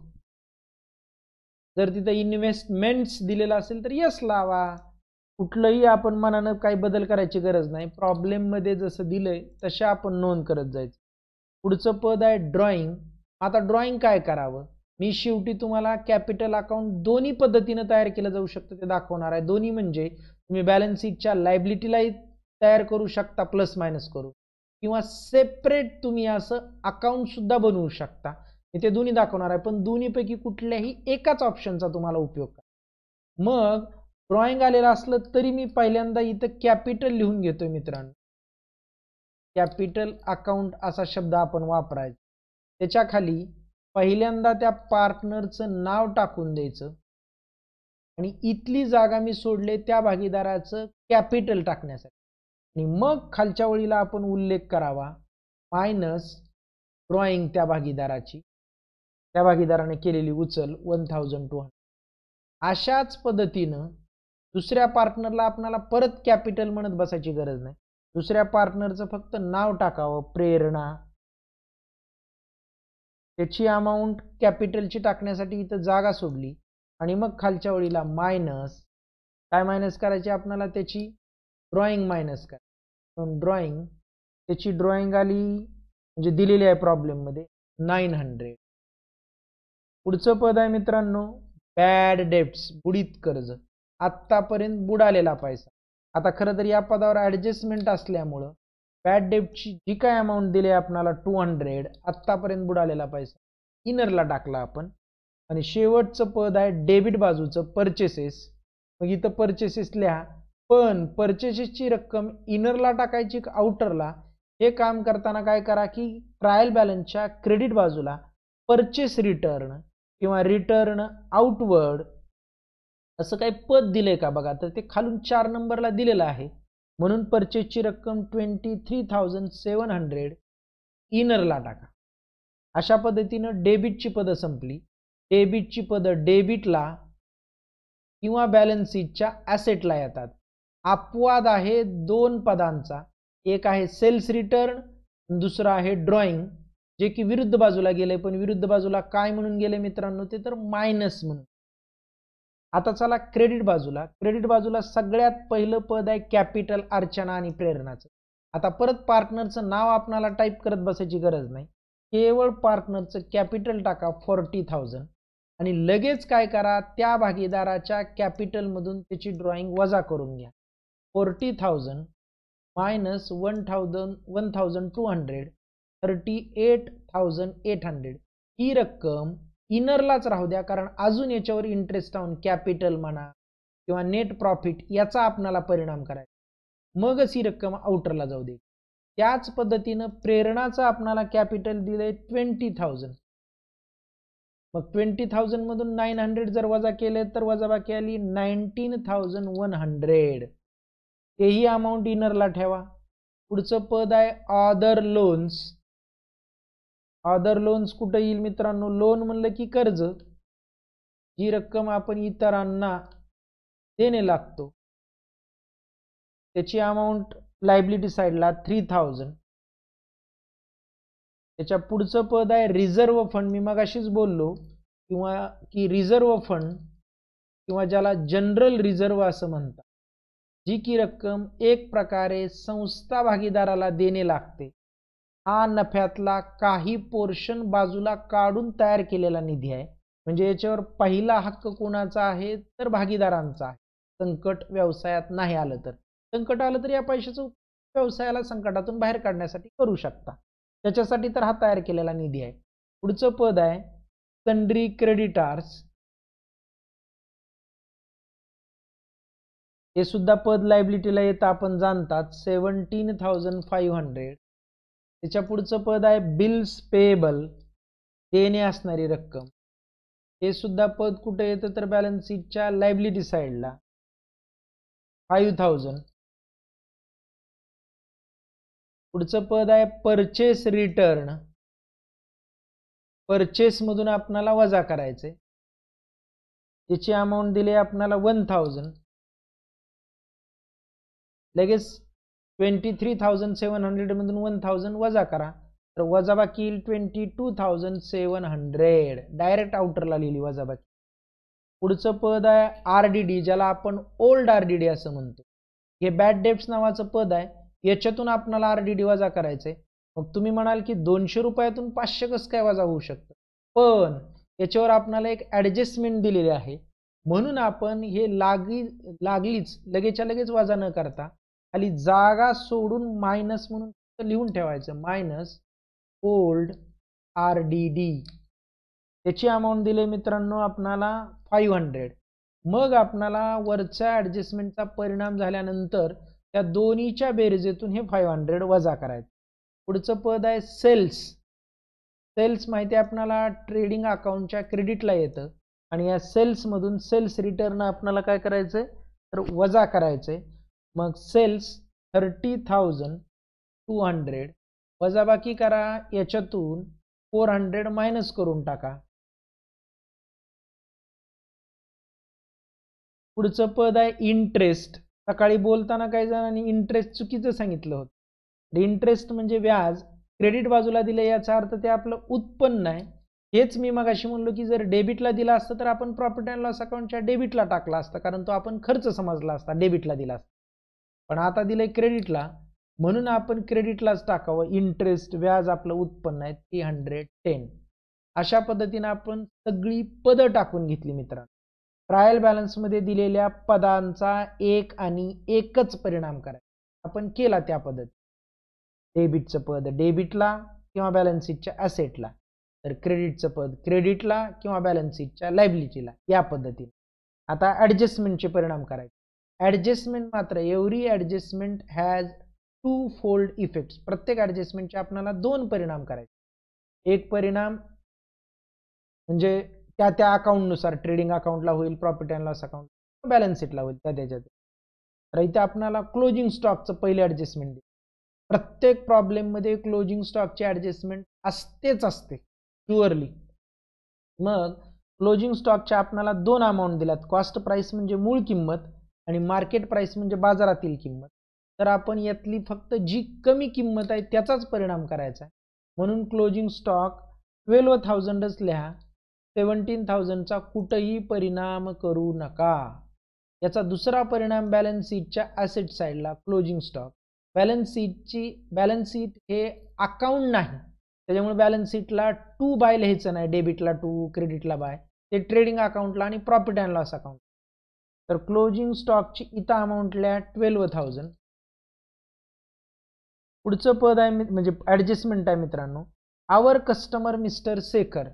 Speaker 1: जर तिथं इन्व्हेस्टमेंट्स दिलेलं असेल तर यस लावा कुठलंही आपण मनानं काही बदल करायची गरज नाही प्रॉब्लेममध्ये जसं दिलंय तसे आपण नोंद करत जायचं पुढचं पद आहे ड्रॉइंग आता ड्रॉइंग काय करावं मी शेवटी तुम्हाला कॅपिटल अकाउंट दोन्ही पद्धतीनं तयार केलं जाऊ शकतं ते दाखवणार आहे दोन्ही म्हणजे तुम्ही बॅलन्स शीटच्या लायबिलिटीलाही तयार करू शकता प्लस मायनस करू किंवा सेपरेट तुम्ही असं सुद्धा बनवू शकता इथे दोन्ही दाखवणार आहे पण दोन्हीपैकी कुठल्याही एकाच ऑप्शनचा तुम्हाला उपयोग करा मग ड्रॉइंग आलेलं असलं तरी मी पहिल्यांदा इथं कॅपिटल लिहून घेतोय मित्रांनो कॅपिटल अकाउंट असा शब्द आपण वापरायचा त्याच्या खाली पहिल्यांदा त्या पार्टनरचं नाव टाकून द्यायचं आणि इथली जागा मी सोडले त्या भागीदाराचं कॅपिटल टाकण्यासाठी आणि मग खालच्या ओळीला आपण उल्लेख करावा मायनस ड्रॉइंग त्या भागीदाराची त्या भागीदाराने केलेली उचल वन थाउजंड टू हंड्रेड अशाच पद्धतीनं दुसऱ्या पार्टनरला आपल्याला परत कॅपिटल म्हणत बसायची गरज नाही दुसऱ्या पार्टनरचं फक्त नाव टाकावं प्रेरणा त्याची अमाऊंट कॅपिटलची टाकण्यासाठी इथं जागा सोडली आणि मग खालच्या ओळीला मायनस काय मायनस करायची आपणाला त्याची ड्रॉइंग मायनस करा पण ड्रॉइंग त्याची ड्रॉइंग आली म्हणजे दिलेली आहे प्रॉब्लेममध्ये नाईन हंड्रेड पुढचं पद आहे मित्रांनो बॅड डेप्ट्स बुडीत कर्ज आत्तापर्यंत बुडालेला पैसा आता खरं तर या पदावर ॲडजस्टमेंट असल्यामुळं बॅड डेप्टची जी काय अमाऊंट दिली आहे आपणाला टू हंड्रेड आत्तापर्यंत बुडालेला पैसा इनरला टाकला आपण आणि शेवटचं पद आहे डेबिट बाजूचं परचेसेस मग इथं परचेसेस लिहा पण परचेसेसची रक्कम इनरला टाकायची आउटरला हे काम करताना काय करा की ट्रायल बॅलन्सच्या क्रेडिट बाजूला परचेस रिटर्न किंवा रिटर्न आउटवर्ड असं काही पद आहे का बघा तर ते खालून चार नंबरला दिलेलं आहे म्हणून परचेसची रक्कम twenty three thousand seven hundred इनरला टाका अशा पद्धतीनं डेबिटची पदं संपली डेबिटची पदं डेबिटला किंवा बॅलन्स शीटच्या ॲसेटला येतात अपवाद आहे दोन पदांचा एक आहे सेल्स रिटर्न दुसरा आहे ड्रॉइंग जे की विरुद्ध बाजूला गेले पण विरुद्ध बाजूला काय म्हणून गेले मित्रांनो ते तर मायनस म्हणून आता चला क्रेडिट बाजूला क्रेडिट बाजूला सगळ्यात पहिलं पद आहे कॅपिटल अर्चना आणि प्रेरणाचं आता परत पार्टनरचं नाव आपणाला टाईप करत बसायची गरज नाही केवळ पार्टनरचं कॅपिटल टाका फोर्टी थाउजंड आणि लगेच काय करा त्या भागीदाराच्या कॅपिटलमधून त्याची ड्रॉइंग वजा करून घ्या forty thousand minus one thousand one thousand two hundred thirty eight thousand eight hundred ही रक्कम इनरलाच राहू द्या कारण अजून याच्यावर इंटरेस्ट राहून कॅपिटल म्हणा किंवा नेट प्रॉफिट याचा आपणाला परिणाम करायचा मगच ही रक्कम आउटरला जाऊ दे त्याच पद्धतीनं प्रेरणाचं आपणाला कॅपिटल दिलंय ट्वेंटी थाउजंड मग ट्वेंटी थाउजंडमधून नाईन हंड्रेड जर वजा केले तर वजाबाकी आली नाईन्टीन थाउजंड वन हंड्रेड तेही अमाऊंट इनरला ठेवा पुढचं पद आहे ऑदर लोन्स ऑदर लोन्स कुठं येईल मित्रांनो लोन म्हणलं की कर्ज जी रक्कम आपण इतरांना
Speaker 2: देणे लागतो त्याची अमाऊंट लायबिलिटी साईडला थ्री
Speaker 1: थाउजंड त्याच्या पुढचं पद आहे रिझर्व फंड मी मगाशीच बोललो किंवा की रिझर्व फंड किंवा ज्याला जनरल रिझर्व असं म्हणतात जी की रक्कम एक प्रकारे संस्था भागीदाराला देणे लागते हा नफ्यातला काही पोर्शन बाजूला काढून तयार केलेला निधी आहे म्हणजे याच्यावर पहिला हक्क कोणाचा आहे तर भागीदारांचा आहे संकट व्यवसायात नाही आलं तर संकट आलं तर या पैशाचं व्यवसायाला संकटातून बाहेर काढण्यासाठी करू शकता त्याच्यासाठी तर हा तयार केलेला निधी आहे पुढचं पद
Speaker 2: आहे सन्ड्री क्रेडिटार्स
Speaker 1: हे सुद्धा पद लायबिलिटीला येतं आपण जाणतात सेवन्टीन थाउजंड फाईव्ह हंड्रेड त्याच्या पुढचं पद आहे बिल्स पेएबल देणे असणारी रक्कम हे सुद्धा पद कुठे येतं तर बॅलन्स शीटच्या लायबिलिटी साईडला
Speaker 2: फाईव्ह थाउजंड
Speaker 1: पुढचं पद आहे परचेस रिटर्न परचेसमधून आपणाला वजा करायचे त्याची अमाऊंट दिली आपणाला वन थाउजंड लगेच ट्वेंटी थ्री थाउजंड सेवन हंड्रेडमधून वन थाउजंड वजा करा तर वजाबाकी येईल twenty two thousand seven hundred direct आउटरला लिहिली वजाबाकी पुढचं पद आहे आर डी डी ज्याला आपण ओल्ड आर डी डी असं म्हणतो हे बॅड डेप्स नावाचं पद आहे याच्यातून आपणाला आर डी डी वजा करायचं आहे मग तुम्ही म्हणाल की दोनशे रुपयातून पाचशे कसं काय वजा होऊ शकतं पण याच्यावर आपणाला एक ॲडजस्टमेंट दिलेली आहे म्हणून आपण हे लागली लागलीच लगेच्या लगेच वजा न करता खाली जागा सोडून मायनस म्हणून लिहून ठेवायचं minus old R D D त्याची अमाऊंट दिले मित्रांनो आपणाला फाईव्ह हंड्रेड मग आपणाला वरच्या ॲडजस्टमेंटचा परिणाम झाल्यानंतर त्या दोन्हीच्या बेरजेतून हे फाईव्ह हंड्रेड वजा करायचं पुढचं पद आहे सेल्स सेल्स माहिती आपणाला ट्रेडिंग अकाउंटच्या क्रेडिटला येतं आणि या सेल्समधून सेल्स रिटर्न आपणाला काय करायचं आहे तर वजा करायचं आहे मग sales thirty thousand two hundred वजाबाकी करा याच्यातून फोर हंड्रेड मायनस करून
Speaker 2: टाका पुढचं
Speaker 1: पद आहे इंटरेस्ट सकाळी बोलताना काही जणांनी इंटरेस्ट चुकीचं सांगितलं होतं इंटरेस्ट म्हणजे व्याज क्रेडिट बाजूला दिलं याचा अर्थ ते आपलं उत्पन्न आहे हेच मी मग अशी म्हणलो की जर डेबिटला दिला असतं तर आपण प्रॉफिट अँड लॉस अकाउंटच्या डेबिटला टाकला असता कारण तो आपण खर्च समजला असता डेबिटला दिला असता पण आता दिलंय क्रेडिटला म्हणून आपण क्रेडिटलाच टाकावं इंटरेस्ट व्याज आपलं उत्पन्न आहे थ्री हंड्रेड टेन अशा पद्धतीनं आपण सगळी पदं टाकून घेतली मित्रांनो ट्रायल बॅलन्समध्ये दिलेल्या पदांचा एक आणि एकच परिणाम करायचा आपण केला त्या पद्धती डेबिटचं पद डेबिटला किंवा बॅलन्स शीटच्या ॲसेटला तर क्रेडिटचं पद क्रेडिटला किंवा बॅलन्स शीटच्या लायबिलिटीला या पद्धतीने आता ॲडजस्टमेंटचे परिणाम करायचे ॲडजस्टमेंट मात्र every adjustment has twofold effects प्रत्येक ॲडजस्टमेंटचे आपल्याला दोन परिणाम करायचे एक परिणाम म्हणजे त्या त्या अकाउंटनुसार ट्रेडिंग अकाउंटला होईल profit and loss account balance शीटला होईल त्या त्याच्यात तर इथे आपणाला क्लोजिंग स्टॉकचं पहिले ॲडजस्टमेंट प्रत्येक प्रॉब्लेममध्ये क्लोजिंग स्टॉकचे ॲडजस्टमेंट असतेच असते प्युअरली मग क्लोजिंग स्टॉकच्या आपणाला दोन अमाऊंट दिल्यात कॉस्ट प्राईस म्हणजे मूळ किंमत आणि मार्केट प्राईस म्हणजे बाजारातील किंमत तर आपण यातली फक्त जी कमी किंमत आहे त्याचाच परिणाम करायचा आहे म्हणून क्लोजिंग स्टॉक ट्वेल्व थाउजंडच लिहा सेवन्टीन थाउजंडचा कुठंही परिणाम करू नका याचा दुसरा परिणाम बॅलन्स शीटच्या ॲसेट साईडला क्लोजिंग स्टॉक बॅलन्स शीटची बॅलन्स शीट हे अकाउंट नाही त्याच्यामुळे बॅलन्स शीटला टू बाय लिहायचं नाही डेबिटला टू क्रेडिटला बाय ते ट्रेडिंग अकाउंटला आणि प्रॉफिट अँड लॉस अकाउंट तर क्लोजिंग स्टॉकची इथं अमाऊंटला ट्वेल्व थाउजंड पुढचं पद आहे म्हणजे ऍडजस्टमेंट आहे मित्रांनो आवर कस्टमर मिस्टर शेखर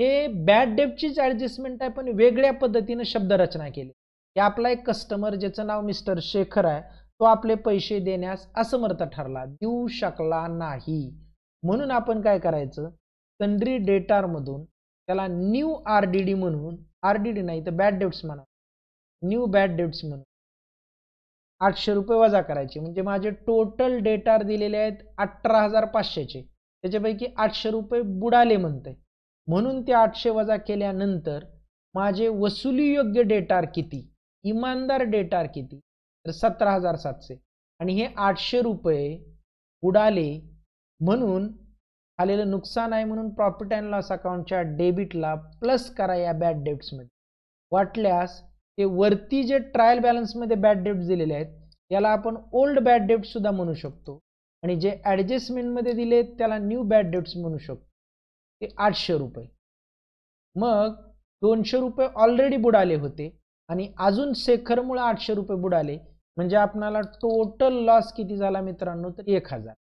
Speaker 1: हे बॅड डेपचीच ऍडजस्टमेंट आहे पण वेगळ्या पद्धतीनं शब्दरचना केली की आपला एक कस्टमर ज्याचं नाव मिस्टर शेखर आहे तो आपले पैसे देण्यास असमर्थ ठरला देऊ शकला नाही म्हणून आपण काय करायचं तंद्री डेटारमधून त्याला न्यू आर डी डी म्हणून आर डी डी नाही तर बॅड डेट्स म्हणा न्यू बॅड डेट्स म्हणून आठशे रुपये वजा करायचे म्हणजे माझे टोटल डेटार दिलेले आहेत अठरा हजार पाचशेचे त्याच्यापैकी आठशे रुपये बुडाले म्हणते म्हणून ते आठशे वजा केल्यानंतर माझे वसुलीयोग्य डेटार किती इमानदार डेटार किती तर सतरा हजार सातशे आणि हे आठशे रुपये उडाले म्हणून आलेलं नुकसान आहे म्हणून प्रॉफिट अँड लॉस अकाउंटच्या डेबिटला प्लस करा या बॅड डेट्समध्ये वाटल्यास ते वरती जे ट्रायल बॅलन्समध्ये बॅड डेप्ट दिलेले आहेत याला आपण ओल्ड बॅड डेप्ट सुद्धा म्हणू शकतो आणि जे ॲडजस्टमेंटमध्ये दिले त्याला न्यू बॅड डेप्ट्स म्हणू शकतो ते आठशे रुपये मग दोनशे रुपये ऑलरेडी बुडाले होते आणि अजून शेखरमुळे आठशे रुपये बुडाले म्हणजे आपणाला टोटल लॉस किती झाला मित्रांनो तर एक हजार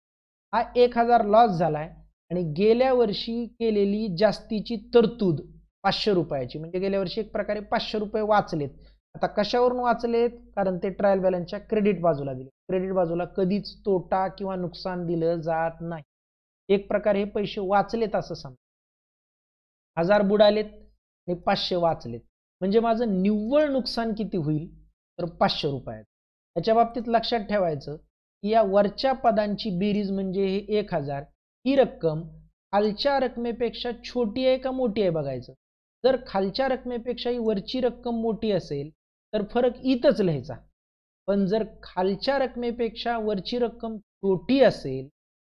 Speaker 1: हा एक हजार लॉस झाला आहे आणि गेल्या वर्षी केलेली जास्तीची तरतूद पाचशे रुपयाची म्हणजे गेल्या वर्षी एक प्रकारे पाचशे रुपये वाचलेत आता कशावरून वाचलेत कारण ते ट्रायल बॅलन्सच्या क्रेडिट बाजूला दिले क्रेडिट बाजूला कधीच तोटा किंवा नुकसान दिलं जात नाही एक प्रकारे हे पैसे वाचलेत असं सांग हजार बुडालेत आणि पाचशे वाचलेत म्हणजे माझं निव्वळ नुकसान किती होईल तर पाचशे रुपयात याच्या बाबतीत लक्षात ठेवायचं की या वरच्या पदांची बेरीज म्हणजे हे एक हजार ही रक्कम खालच्या रकमेपेक्षा छोटी आहे का मोठी आहे बघायचं जर खालच्या रकमेपेक्षाही वरची रक्कम मोठी असेल तर फरक इथंच लिहायचा पण जर खालच्या रकमेपेक्षा वरची रक्कम छोटी असेल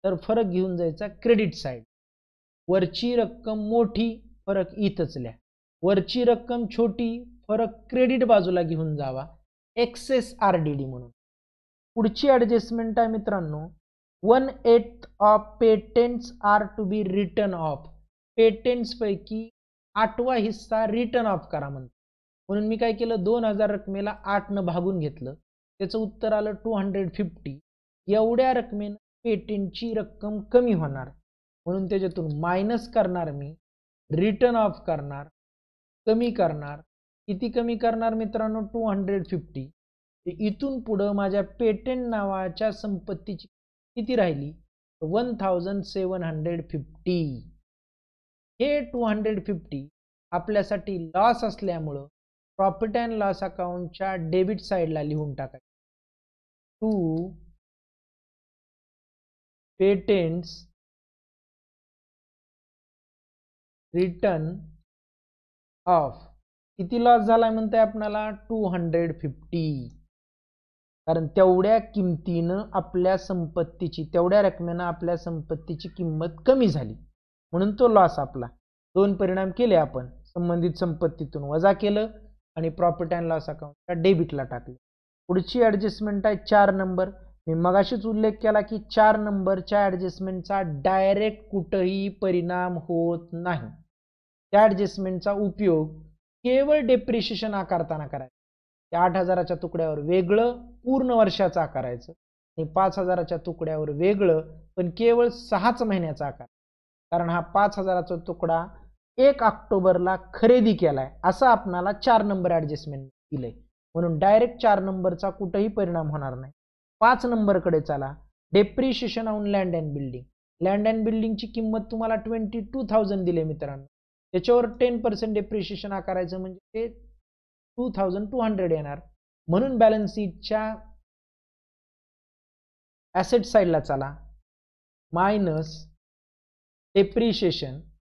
Speaker 1: तर फरक घेऊन जायचा क्रेडिट साईड वरची रक्कम मोठी फरक इथंच लिहा वरची रक्कम छोटी फरक क्रेडिट बाजूला घेऊन जावा एक्सेस आर डी डी म्हणून पुढची ॲडजस्टमेंट आहे मित्रांनो one eighth of patents are to be written off पेटेंट्सपैकी आठवा हिस्सा रिटर्न ऑफ करा म्हणतो म्हणून मी काय केलं दोन हजार रकमेला आठनं भागून घेतलं त्याचं उत्तर आलं टू हंड्रेड फिफ्टी एवढ्या रकमेनं पेटेंटची रक्कम कमी होणार म्हणून त्याच्यातून मायनस करणार मी रिटर्न ऑफ करणार कमी करणार किती कमी करणार मित्रांनो टू हंड्रेड फिफ्टी इथून पुढं माझ्या पेटेंट नावाच्या संपत्तीची किती राहिली one thousand seven hundred fifty हे टू हंड्रेड फिफ्टी आपल्यासाठी लॉस असल्यामुळं प्रॉफिट अँड लॉस अकाउंटच्या डेबिट
Speaker 2: साईडला लिहून टाकायचं टू पेटेंट्स रिटर्न
Speaker 1: ऑफ किती लॉस झाला म्हणतोय आपणाला टू हंड्रेड फिफ्टी कारण तेवढ्या किमतीनं आपल्या संपत्तीची तेवढ्या रकमेनं आपल्या संपत्तीची किंमत कमी झाली म्हणून तो लॉस आपला दोन परिणाम केले आपण संबंधित संपत्तीतून वजा केलं आणि प्रॉफिट अँड लॉस अकाउंटला डेबिटला टाकलं पुढची ॲडजस्टमेंट आहे चार नंबर मी मगाशीच उल्लेख केला की चार नंबरच्या ॲडजस्टमेंटचा डायरेक्ट कुठंही परिणाम होत नाही त्या ॲडजस्टमेंटचा उपयोग केवळ डेप्रिशिएशन आकारताना करायचा त्या आठ हजाराच्या तुकड्यावर वेगळं पूर्ण वर्षाचं आकारायचं आणि पाच हजाराच्या तुकड्यावर वेगळं पण केवळ सहाच महिन्याचा आकार कारण हा पाच हजाराचा तुकडा एक ऑक्टोबरला खरेदी केलाय असा आपणाला चार नंबर ऍडजस्टमेंट दिलंय म्हणून डायरेक्ट चार नंबरचा कुठंही परिणाम होणार नाही पाच नंबरकडे चला depreciation on land and building land and बिल्डिंगची किंमत तुम्हाला ट्वेंटी टू थाउजंड दिले मित्रांनो त्याच्यावर टेन पर्सेंट डेप्रिशिएशन आकारायचं म्हणजे ते टू थाउजंड टू हंड्रेड येणार म्हणून बॅलन्स शीटच्या ॲसेट साईडला चला मायनस डेप्रिशिएशन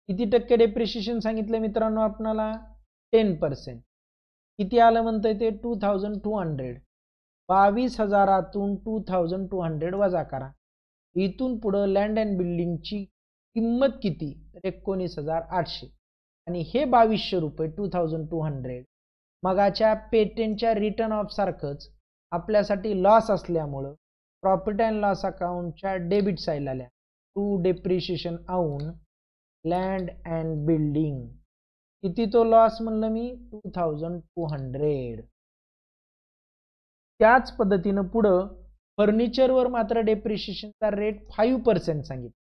Speaker 1: किती टक्के डेप्रिशिएशन सांगितलं मित्रांनो आपणाला टेन पर्सेंट किती आलं म्हणतंय ते टू थाउजंड टू हंड्रेड बावीस हजारातून टू थाउजंड टू हंड्रेड वजा करा इथून पुढं लँड अँड बिल्डिंगची किंमत किती तर एकोणीस हजार आठशे आणि हे बावीसशे रुपये टू थाउजंड टू हंड्रेड मगाच्या पेटेंटच्या रिटर्न ऑफसारखंच आपल्यासाठी लॉस असल्यामुळं प्रॉफिट अँड लॉस अकाउंटच्या डेबिट साईडला आल्या to depreciation on land and building किती तो लॉस म्हणलं मी टू थाउजंड टू हंड्रेड त्याच पद्धतीनं पुढं फर्निचरवर मात्र डेप्रिशिएशनचा रेट फाईव्ह पर्सेंट सांगितलं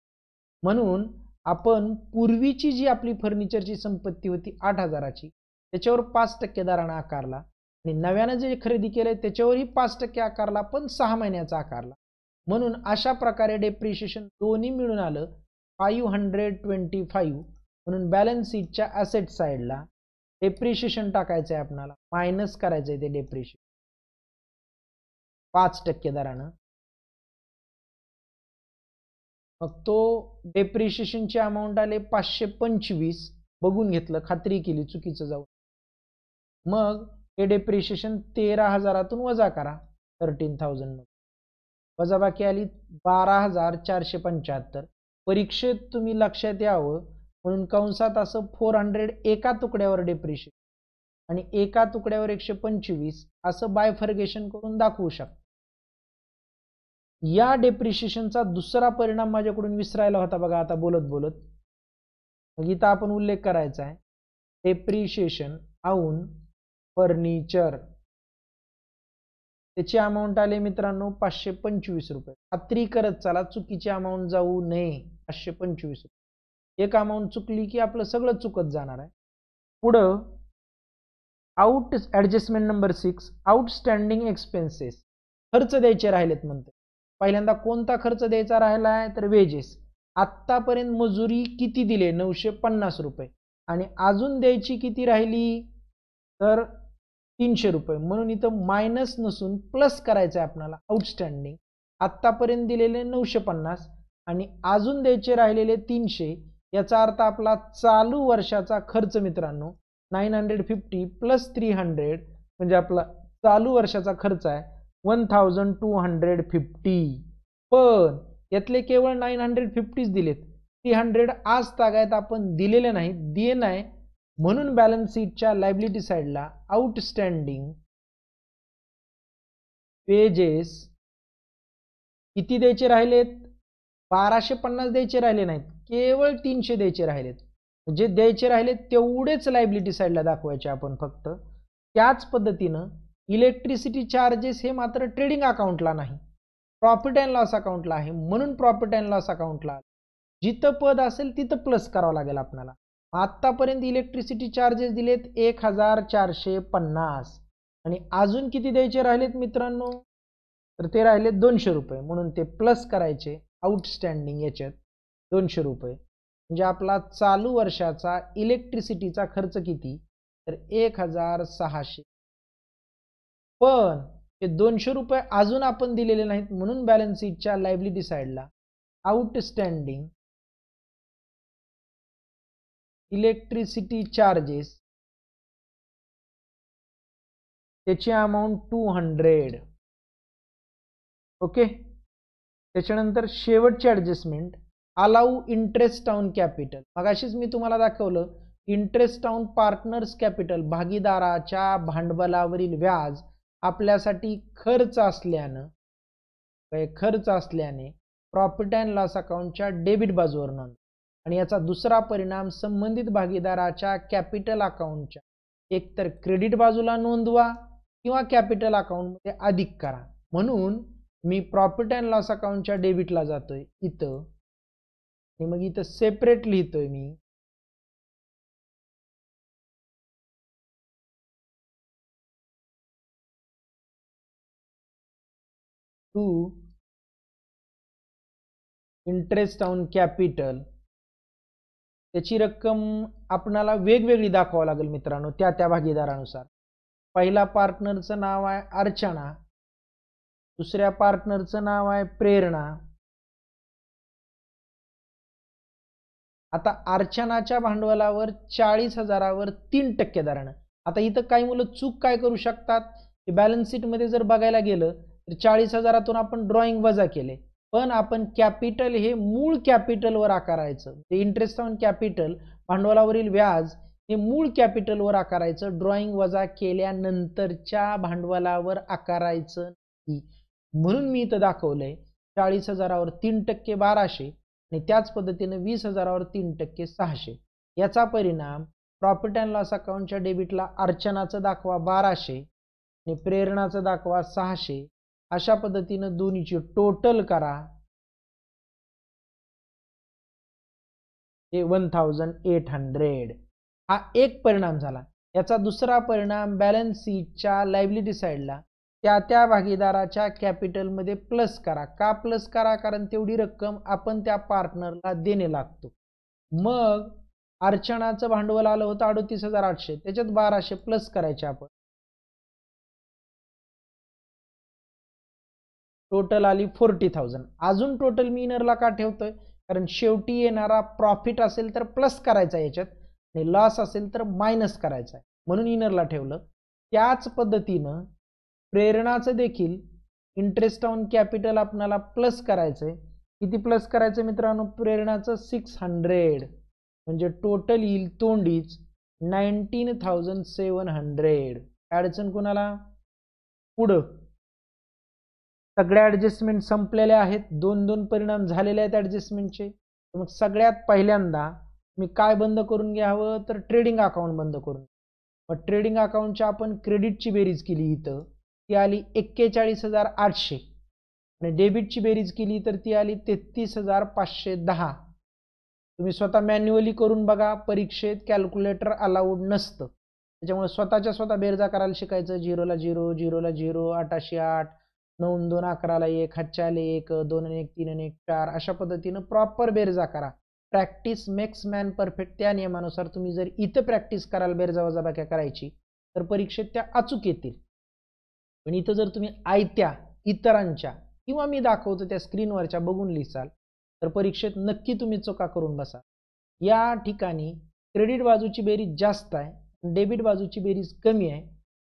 Speaker 1: म्हणून आपण पूर्वीची जी आपली फर्निचरची संपत्ती होती आठ हजाराची त्याच्यावर पाच टक्के आकारला आणि नव्यानं जे खरेदी केलं त्याच्यावरही पाच टक्के आकारला पण सहा महिन्याचा आकारला म्हणून अशा प्रकारे डेप्रिशिएशन दोन्ही मिळून आलं फाईव्ह हंड्रेड ट्वेंटी फाईव्ह म्हणून बॅलन्स शीटच्या ॲसेट साईडला डेप्रिशिएशन टाकायचं आहे आपणाला मायनस करायचं आहे ते डेप्रिशिएशन
Speaker 2: पाच टक्के दरानं
Speaker 1: मग तो डेप्रिशिएशनचे अमाऊंट आले पाचशे पंचवीस बघून घेतलं खात्री केली चुकीचं जाऊन मग हे डेप्रिशिएशन तेरा हजारातून वजा करा थर्टीन थाउजंड वजाबाकी आली बारा हजार चारशे पंच्याहत्तर परीक्षेत तुम्ही लक्षात यावं म्हणून कंसात असं फोर हंड्रेड एका तुकड्यावर डेप्रिशिएशन आणि एका तुकड्यावर एकशे पंचवीस असं बायफर्गेशन करून दाखवू शकता या डेप्रिशिएशनचा दुसरा परिणाम माझ्याकडून विसरायला होता बघा आता बोलत बोलत मग इथं आपण उल्लेख करायचा आहे डेप्रिशिएशन आऊन फर्निचर त्याची अमाऊंट आली मित्रांनो पाचशे पंचवीस रुपये खात्री करत चला चुकीची अमाऊंट जाऊ नये पाचशे पंचवीस रुपये एक अमाऊंट चुकली की आपलं सगळं चुकत जाणार आहे पुढं out adjustment number six outstanding expenses खर्च द्यायचे राहिलेत म्हणते पहिल्यांदा कोणता खर्च द्यायचा राहिला आहे तर वेजेस आत्तापर्यंत मजुरी किती दिले नऊशे पन्नास रुपये आणि अजून द्यायची किती राहिली तर तीनशे रुपये म्हणून इथं मायनस नसून प्लस करायचं आहे आपल्याला आउटस्टँडिंग आत्तापर्यंत दिलेले नऊशे पन्नास आणि अजून द्यायचे राहिलेले तीनशे याचा अर्थ आपला चालू वर्षाचा खर्च मित्रांनो nine hundred fifty plus three hundred म्हणजे आपला चालू वर्षाचा खर्च आहे one thousand two hundred fifty पण यातले केवळ नाईन हंड्रेड फिफ्टीच दिलेत थ्री हंड्रेड आज तागायत आपण दिलेले नाही दिले नाही म्हणून बॅलन्स शीटच्या लायबिलिटी साईडला आउटस्टँडिंग पेजेस किती द्यायचे राहिलेत बाराशे पन्नास द्यायचे राहिले नाहीत केवळ तीनशे द्यायचे राहिलेत जे द्यायचे राहिलेत तेवढेच लायबिलिटी साईडला दाखवायचे आपण फक्त त्याच पद्धतीनं इलेक्ट्रिसिटी चार्जेस हे मात्र ट्रेडिंग अकाउंटला नाही प्रॉफिट अँड लॉस अकाउंटला आहे म्हणून प्रॉफिट अँड लॉस अकाउंटला जिथं पद असेल तिथं प्लस करावं लागेल आपल्याला आत्तापर्यंत इलेक्ट्रिसिटी चार्जेस दिलेत एक हजार चारशे पन्नास आणि अजून किती द्यायचे राहिलेत मित्रांनो तर ते राहिले दोनशे रुपये म्हणून ते प्लस करायचे आउटस्टँडिंग याच्यात दोनशे रुपये म्हणजे आपला चालू वर्षाचा इलेक्ट्रिसिटीचा खर्च किती तर एक हजार सहाशे पण हे दोनशे रुपये अजून आपण दिलेले नाहीत म्हणून बॅलन्स शीटच्या लायबिलिटी साईडला आउटस्टँडिंग इलेक्ट्रिसिटी
Speaker 2: चार्जेस त्याची अमाऊंट टू
Speaker 1: हंड्रेड ओके त्याच्यानंतर शेवटची adjustment allow interest on capital मगाशीच मी तुम्हाला दाखवलं इंटरेस्ट ऑन पार्टनर्स कॅपिटल भागीदाराच्या भांडवलावरील व्याज आपल्यासाठी खर्च असल्यानं खर्च असल्याने प्रॉफिट अँड लॉस अकाउंटच्या डेबिट बाजूवर नोंद आणि याचा दुसरा परिणाम संबंधित भागीदाराच्या कॅपिटल अकाउंटच्या एकतर क्रेडिट बाजूला नोंदवा किंवा कॅपिटल अकाउंटमध्ये अधिक करा म्हणून मी प्रॉफिट अँड लॉस अकाउंटच्या डेबिटला जातोय इथं आणि मग इथं सेपरेट लिहितोय मी टू इंटरेस्ट ऑन कॅपिटल त्याची रक्कम आपणाला वेगवेगळी दाखवावं लागेल मित्रांनो त्या त्या भागीदारानुसार पहिला पार्टनरचं नाव आहे अर्चना दुसऱ्या पार्टनरचं नाव आहे प्रेरणा आता अर्चनाच्या भांडवलावर चाळीस हजारावर तीन टक्के दरानं आता इथं काही मुलं चूक काय करू शकतात बॅलन्स शीटमध्ये जर बघायला गेलं तर चाळीस हजारातून आपण ड्रॉइंग वजा केले पण आपण कॅपिटल हे मूळ कॅपिटलवर आकारायचं इंटरेस्ट ऑन कॅपिटल भांडवलावरील व्याज हे मूळ कॅपिटलवर आकारायचं ड्रॉइंग वजा केल्यानंतरच्या भांडवलावर आकारायचं नाही म्हणून मी इथं दाखवलंय चाळीस हजारावर तीन टक्के बाराशे आणि त्याच पद्धतीने वीस हजारावर तीन टक्के सहाशे याचा परिणाम प्रॉफिट अँड लॉस अकाउंटच्या डेबिटला अर्चनाचं दाखवा बाराशे आणि प्रेरणाचं दाखवा सहाशे अशा पद्धतीनं दोन्हीचे टोटल करा वन थाउजंड एट हंड्रेड हा एक परिणाम झाला याचा दुसरा परिणाम बॅलन्स शीटच्या लायबिलिटी साईडला त्या त्या भागीदाराच्या कॅपिटलमध्ये प्लस करा का प्लस करा कारण तेवढी रक्कम आपण त्या पार्टनरला देणे लागतो मग अर्चनाचं भांडवल आलं होतं अडतीस हजार आठशे त्याच्यात बाराशे प्लस करायचे आपण टोटल आली फोर्टी थाउजंड अजून टोटल मी इनरला का ठेवतोय कारण शेवटी येणारा प्रॉफिट असेल तर प्लस करायचा याच्यात आणि लॉस असेल तर मायनस करायचा आहे म्हणून इनरला ठेवलं त्याच पद्धतीनं प्रेरणाचं देखील इंटरेस्ट ऑन कॅपिटल आपणाला प्लस करायचं आहे किती प्लस करायचं मित्रांनो प्रेरणाचं सिक्स हंड्रेड म्हणजे टोटल येईल तोंडीच नाईन्टीन थाउजंड सेवन हंड्रेड अडचण कुणाला पुढं सगळ्या ॲडजस्टमेंट संपलेल्या आहेत दोन दोन परिणाम झालेले आहेत ॲडजस्टमेंटचे मग सगळ्यात पहिल्यांदा मी काय बंद करून घ्यावं तर ट्रेडिंग अकाउंट बंद करून मग ट्रेडिंग अकाउंटच्या आपण क्रेडिटची बेरीज केली इथं ती आली एक्केचाळीस हजार आठशे आणि डेबिटची बेरीज केली तर ती आली तेहतीस हजार पाचशे दहा तुम्ही स्वतः मॅन्युअली करून बघा परीक्षेत कॅल्क्युलेटर अलाउड नसतं त्याच्यामुळे स्वतःच्या स्वतः बेरजा करायला शिकायचं झिरोला झिरो झिरोला झिरो आठाशे आठ नऊ दोन अकराला एक हातच्याला एक दोन एक तीन आणि एक चार अशा पद्धतीनं प्रॉपर बेरजा करा प्रॅक्टिस मेक्स मॅन परफेक्ट त्या नियमानुसार तुम्ही जर इथं प्रॅक्टिस कराल बेरजावाजाबाक्या करायची तर परीक्षेत त्या अचूक येतील पण इथं जर तुम्ही आयत्या इतरांच्या किंवा मी दाखवतो त्या स्क्रीनवरच्या बघून लिहिसाल तर परीक्षेत नक्की तुम्ही चुका करून बसा या ठिकाणी क्रेडिट बाजूची बेरीज जास्त आहे डेबिट बाजूची बेरीज कमी आहे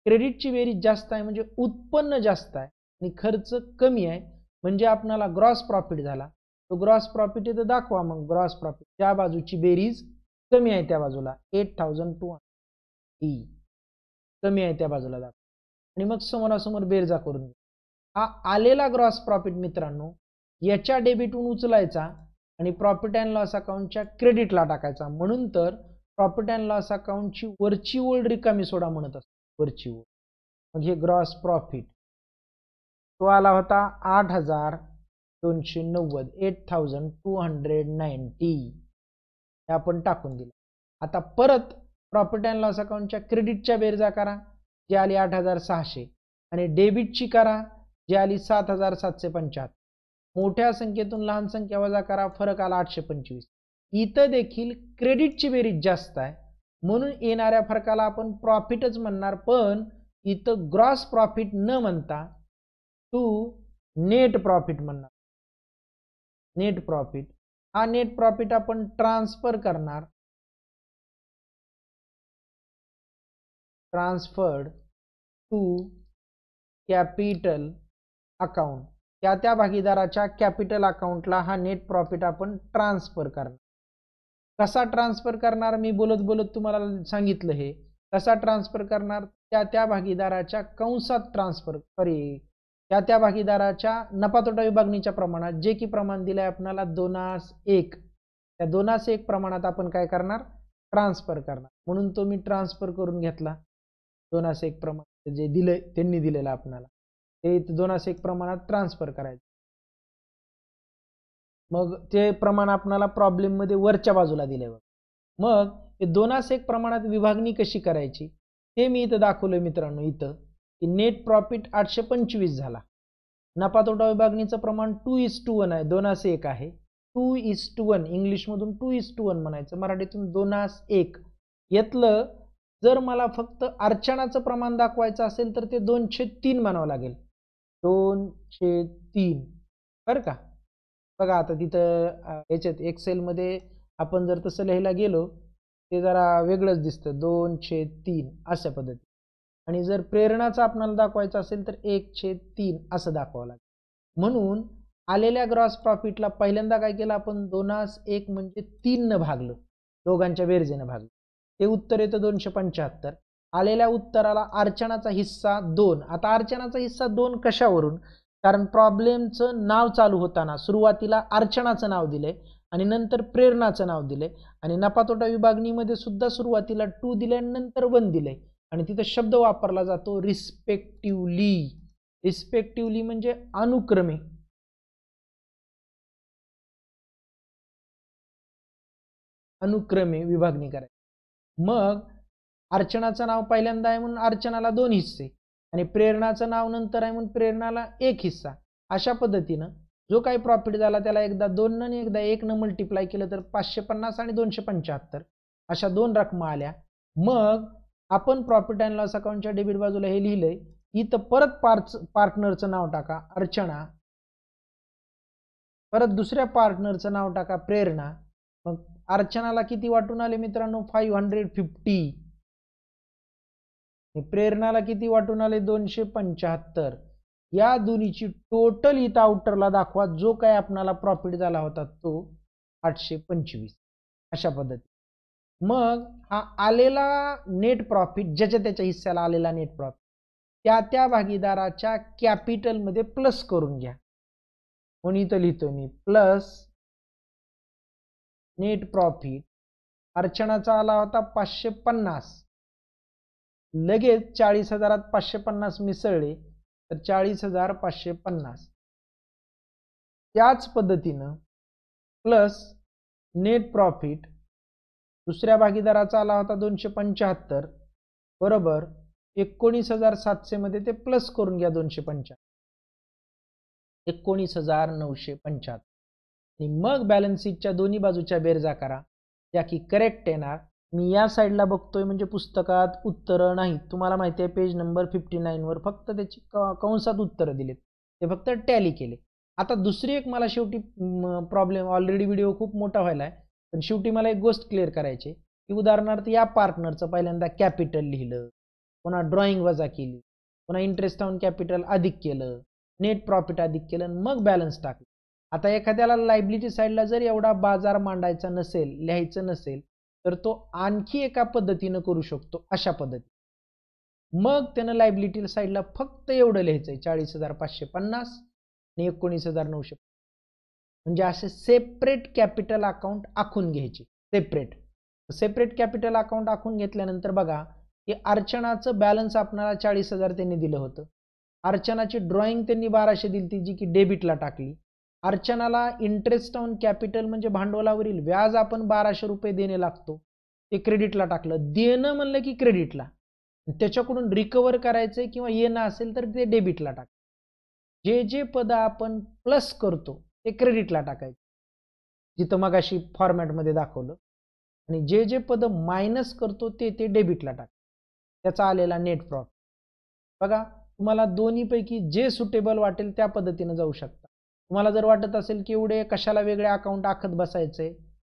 Speaker 1: क्रेडिटची बेरीज जास्त आहे म्हणजे उत्पन्न जास्त आहे आणि खर्च कमी आहे म्हणजे आपणाला ग्रॉस प्रॉफिट झाला तो ग्रॉस प्रॉफिट इथं दाखवा मग ग्रॉस प्रॉफिट त्या बाजूची बेरीज कमी आहे त्या बाजूला एट थाउजंड टू ई कमी आहे त्या बाजूला दाखवा आणि मग समोरासमोर बेरजा करून घ्या हा आलेला ग्रॉस प्रॉफिट मित्रांनो याच्या डेबिटहून उचलायचा आणि प्रॉफिट अँड लॉस अकाउंटच्या क्रेडिटला टाकायचा म्हणून तर प्रॉफिट अँड लॉस अकाउंटची वरची ओल्ड रिकामी सोडा म्हणत असतो वरची ओल्ड मग हे ग्रॉस प्रॉफिट तो आला होता आठ हजार दोनशे नव्वद eight thousand two hundred ninety हे आपण टाकून दिलं आता परत प्रॉफिट अँड लॉस अकाउंटच्या क्रेडिटच्या बेरजा करा जे आली आठ हजार सहाशे आणि डेबिटची करा जे आली सात हजार सातशे पंच्याहत्तर मोठ्या संख्येतून लहान संख्या वजा करा फरक आला आठशे पंचवीस इथं देखील क्रेडिटची बेरीज जास्त आहे म्हणून येणाऱ्या फरकाला आपण प्रॉफिटच म्हणणार पण इथं ग्रॉस प्रॉफिट न म्हणता टू नेट प्रॉफिट म्हणणार नेट
Speaker 2: प्रॉफिट हा नेट प्रॉफिट आपण ट्रान्सफर करणार ट्रान्सफर्ड टू
Speaker 1: कॅपिटल अकाउंट त्या त्या भागीदाराच्या कॅपिटल अकाउंटला हा नेट प्रॉफिट आपण ट्रान्सफर करणार कसा ट्रान्सफर करणार मी बोलत बोलत तुम्हाला सांगितलं हे कसा ट्रान्सफर करणार त्या त्या भागीदाराच्या कंसात ट्रान्सफर सॉरी त्या त्या भागीदाराच्या नफा तोटा विभागणीच्या प्रमाणात जे की प्रमाण दिलं आहे आपणाला दोनास एक त्या दोनास एक प्रमाणात आपण काय करणार ट्रान्सफर करणार म्हणून तो मी ट्रान्सफर करून घेतला दोनास एक प्रमाण जे दिले त्यांनी दिलेलं आपणाला ते दोनास एक प्रमाणात ट्रान्सफर करायचं मग ते प्रमाण आपणाला प्रॉब्लेममध्ये वरच्या बाजूला दिले मग ते दोनास एक प्रमाणात विभागणी कशी करायची हे मी इथं दाखवलं मित्रांनो इथं की नेट प्रॉफिट आठशे पंचवीस झाला नफा तोटा विभागणीचं प्रमाण टू इज टू वन आहे दोनास एक आहे टू इज टू वन इंग्लिशमधून टू इज टू वन म्हणायचं मराठीतून दोनास एक यातलं जर मला फक्त अर्चनाचं प्रमाण दाखवायचं असेल तर ते दोनशे तीन म्हणावं लागेल दोनशे तीन बरं का बघा आता तिथं याच्यात एक्सेलमध्ये आपण जर तसं लिहायला गेलो ते जरा वेगळंच दिसतं दोनशे तीन अशा पद्धती आणि जर प्रेरणाचा आपणाला दाखवायचा असेल तर एक छेद तीन असं दाखवावं लागेल म्हणून आलेल्या ग्रॉस प्रॉफिटला पहिल्यांदा काय केलं आपण दोनास एक म्हणजे तीननं भागलं दोघांच्या बेरजेनं भागलं ते उत्तर येतं दोनशे पंच्याहत्तर आलेल्या उत्तराला अर्चनाचा हिस्सा दोन आता अर्चनाचा हिस्सा दोन कशावरून कारण प्रॉब्लेमचं नाव चालू होताना सुरुवातीला अर्चनाचं नाव दिलंय आणि नंतर प्रेरणाचं नाव दिलंय आणि नफातोटा विभागणीमध्ये सुद्धा सुरुवातीला टू आणि नंतर वन दिले आणि तिथं शब्द वापरला जातो रिस्पेक्टिवली रिस्पेक्टिवली म्हणजे अनुक्रमे
Speaker 2: अनुक्रमे विभागणी करायची मग
Speaker 1: अर्चनाचं नाव पहिल्यांदा आहे म्हणून अर्चनाला दोन हिस्से आणि प्रेरणाचं नाव नंतर आहे म्हणून प्रेरणाला एक हिस्सा अशा पद्धतीनं जो काही प्रॉफिट झाला त्याला एकदा दोन आणि एकदा एक न मल्टिप्लाय केलं तर पाचशे पन्नास आणि दोनशे पंच्याहत्तर अशा दोन रकमा आल्या मग आपण प्रॉफिट अँड लॉस अकाउंटच्या डेबिट बाजूला हे लिहिलंय इथं परत पार्च पार्टनरचं नाव टाका अर्चना परत दुसऱ्या पार्टनरचं नाव टाका प्रेरणा मग अर्चनाला किती वाटून आले मित्रांनो फाईव्ह हंड्रेड फिफ्टी प्रेरणाला किती वाटून आले दोनशे पंच्याहत्तर या दोन्हीची टोटल इथं आउटरला दाखवा जो काय आपणाला प्रॉफिट झाला होता तो आठशे पंचवीस अशा पद्धती मग हा आलेला नेट प्रॉफिट ज्याच्या त्याच्या हिस्साला आलेला नेट प्रॉफिट त्या त्या भागीदाराच्या कॅपिटलमध्ये प्लस करून घ्या कोणी इथं लिहितो मी प्लस
Speaker 2: नेट प्रॉफिट अर्चनाचा आला होता पाचशे पन्नास लगेच चाळीस हजारात पाचशे पन्नास मिसळले तर चाळीस हजार पाचशे पन्नास त्याच पद्धतीनं
Speaker 1: प्लस नेट प्रॉफिट दुसऱ्या भागीदाराचा आला होता दोनशे पंच्याहत्तर बरोबर एकोणीस हजार सातशेमध्ये ते प्लस करून घ्या दोनशे पंच्याहत्तर एकोणीस हजार नऊशे पंच्याहत्तर आणि मग बॅलन्सशीटच्या दोन्ही बाजूच्या बेरजा करा त्या की करेक्ट येणार मी या साईडला बघतोय म्हणजे पुस्तकात उत्तरं नाही तुम्हाला माहिती आहे पेज नंबर फिफ्टी नाईनवर फक्त त्याची कंसात उत्तरं दिलेत ते फक्त टॅली केले आता दुसरी एक मला शेवटी प्रॉब्लेम ऑलरेडी व्हिडिओ खूप मोठा व्हायला आहे पण शेवटी मला एक गोष्ट क्लिअर करायची की उदाहरणार्थ या पार्टनरचं पहिल्यांदा कॅपिटल लिहिलं पुन्हा ड्रॉइंग वजा केली पुन्हा इंटरेस्ट ऑन कॅपिटल अधिक केलं नेट प्रॉफिट अधिक केलं आणि मग बॅलन्स टाकलं आता एखाद्याला लायबिलिटी साईडला जर एवढा बाजार मांडायचा नसेल लिहायचं नसेल तर तो आणखी एका पद्धतीनं करू शकतो अशा पद्धती मग त्यानं लायबिलिटी साईडला फक्त एवढं लिहायचं आहे चाळीस हजार पाचशे पन्नास आणि एकोणीस हजार नऊशे म्हणजे असे सेपरेट कॅपिटल अकाउंट आखून घ्यायचे सेपरेट सेपरेट कॅपिटल अकाउंट आखून घेतल्यानंतर बघा की अर्चनाचं बॅलन्स आपणाला चाळीस हजार त्यांनी दिलं होतं अर्चनाची ड्रॉइंग त्यांनी बाराशे दिली ती जी की डेबिटला टाकली अर्चनाला इंटरेस्ट ऑन कॅपिटल म्हणजे भांडवलावरील व्याज आपण बाराशे रुपये देणे लागतो ते क्रेडिटला टाकलं देणं म्हणलं की क्रेडिटला त्याच्याकडून रिकवर करायचं किंवा येणं असेल तर ते डेबिटला टाक जे जे पद आपण प्लस करतो ते क्रेडिटला टाकायचे जिथं मग अशी फॉर्मॅटमध्ये दाखवलं आणि जे जे पद मायनस करतो ते ते डेबिटला टाक त्याचा आलेला नेट प्रॉफिट बघा तुम्हाला दोन्हीपैकी जे सुटेबल वाटेल त्या पद्धतीनं जाऊ शकता तुम्हाला जर वाटत असेल की एवढे कशाला वेगळे अकाउंट आखत बसायचे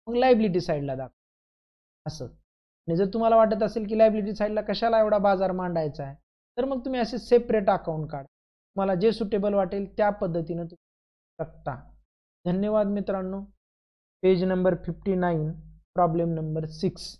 Speaker 1: मग लायबिलिटी साईडला दाखवा असं आणि जर तुम्हाला वाटत असेल की लायबिलिटी साईडला कशाला एवढा बाजार मांडायचा आहे तर मग तुम्ही असे सेपरेट अकाउंट काढा तुम्हाला जे सुटेबल वाटेल त्या पद्धतीनं तुम्ही शकता धन्यवाद मित्रांनो page number fifty nine problem number six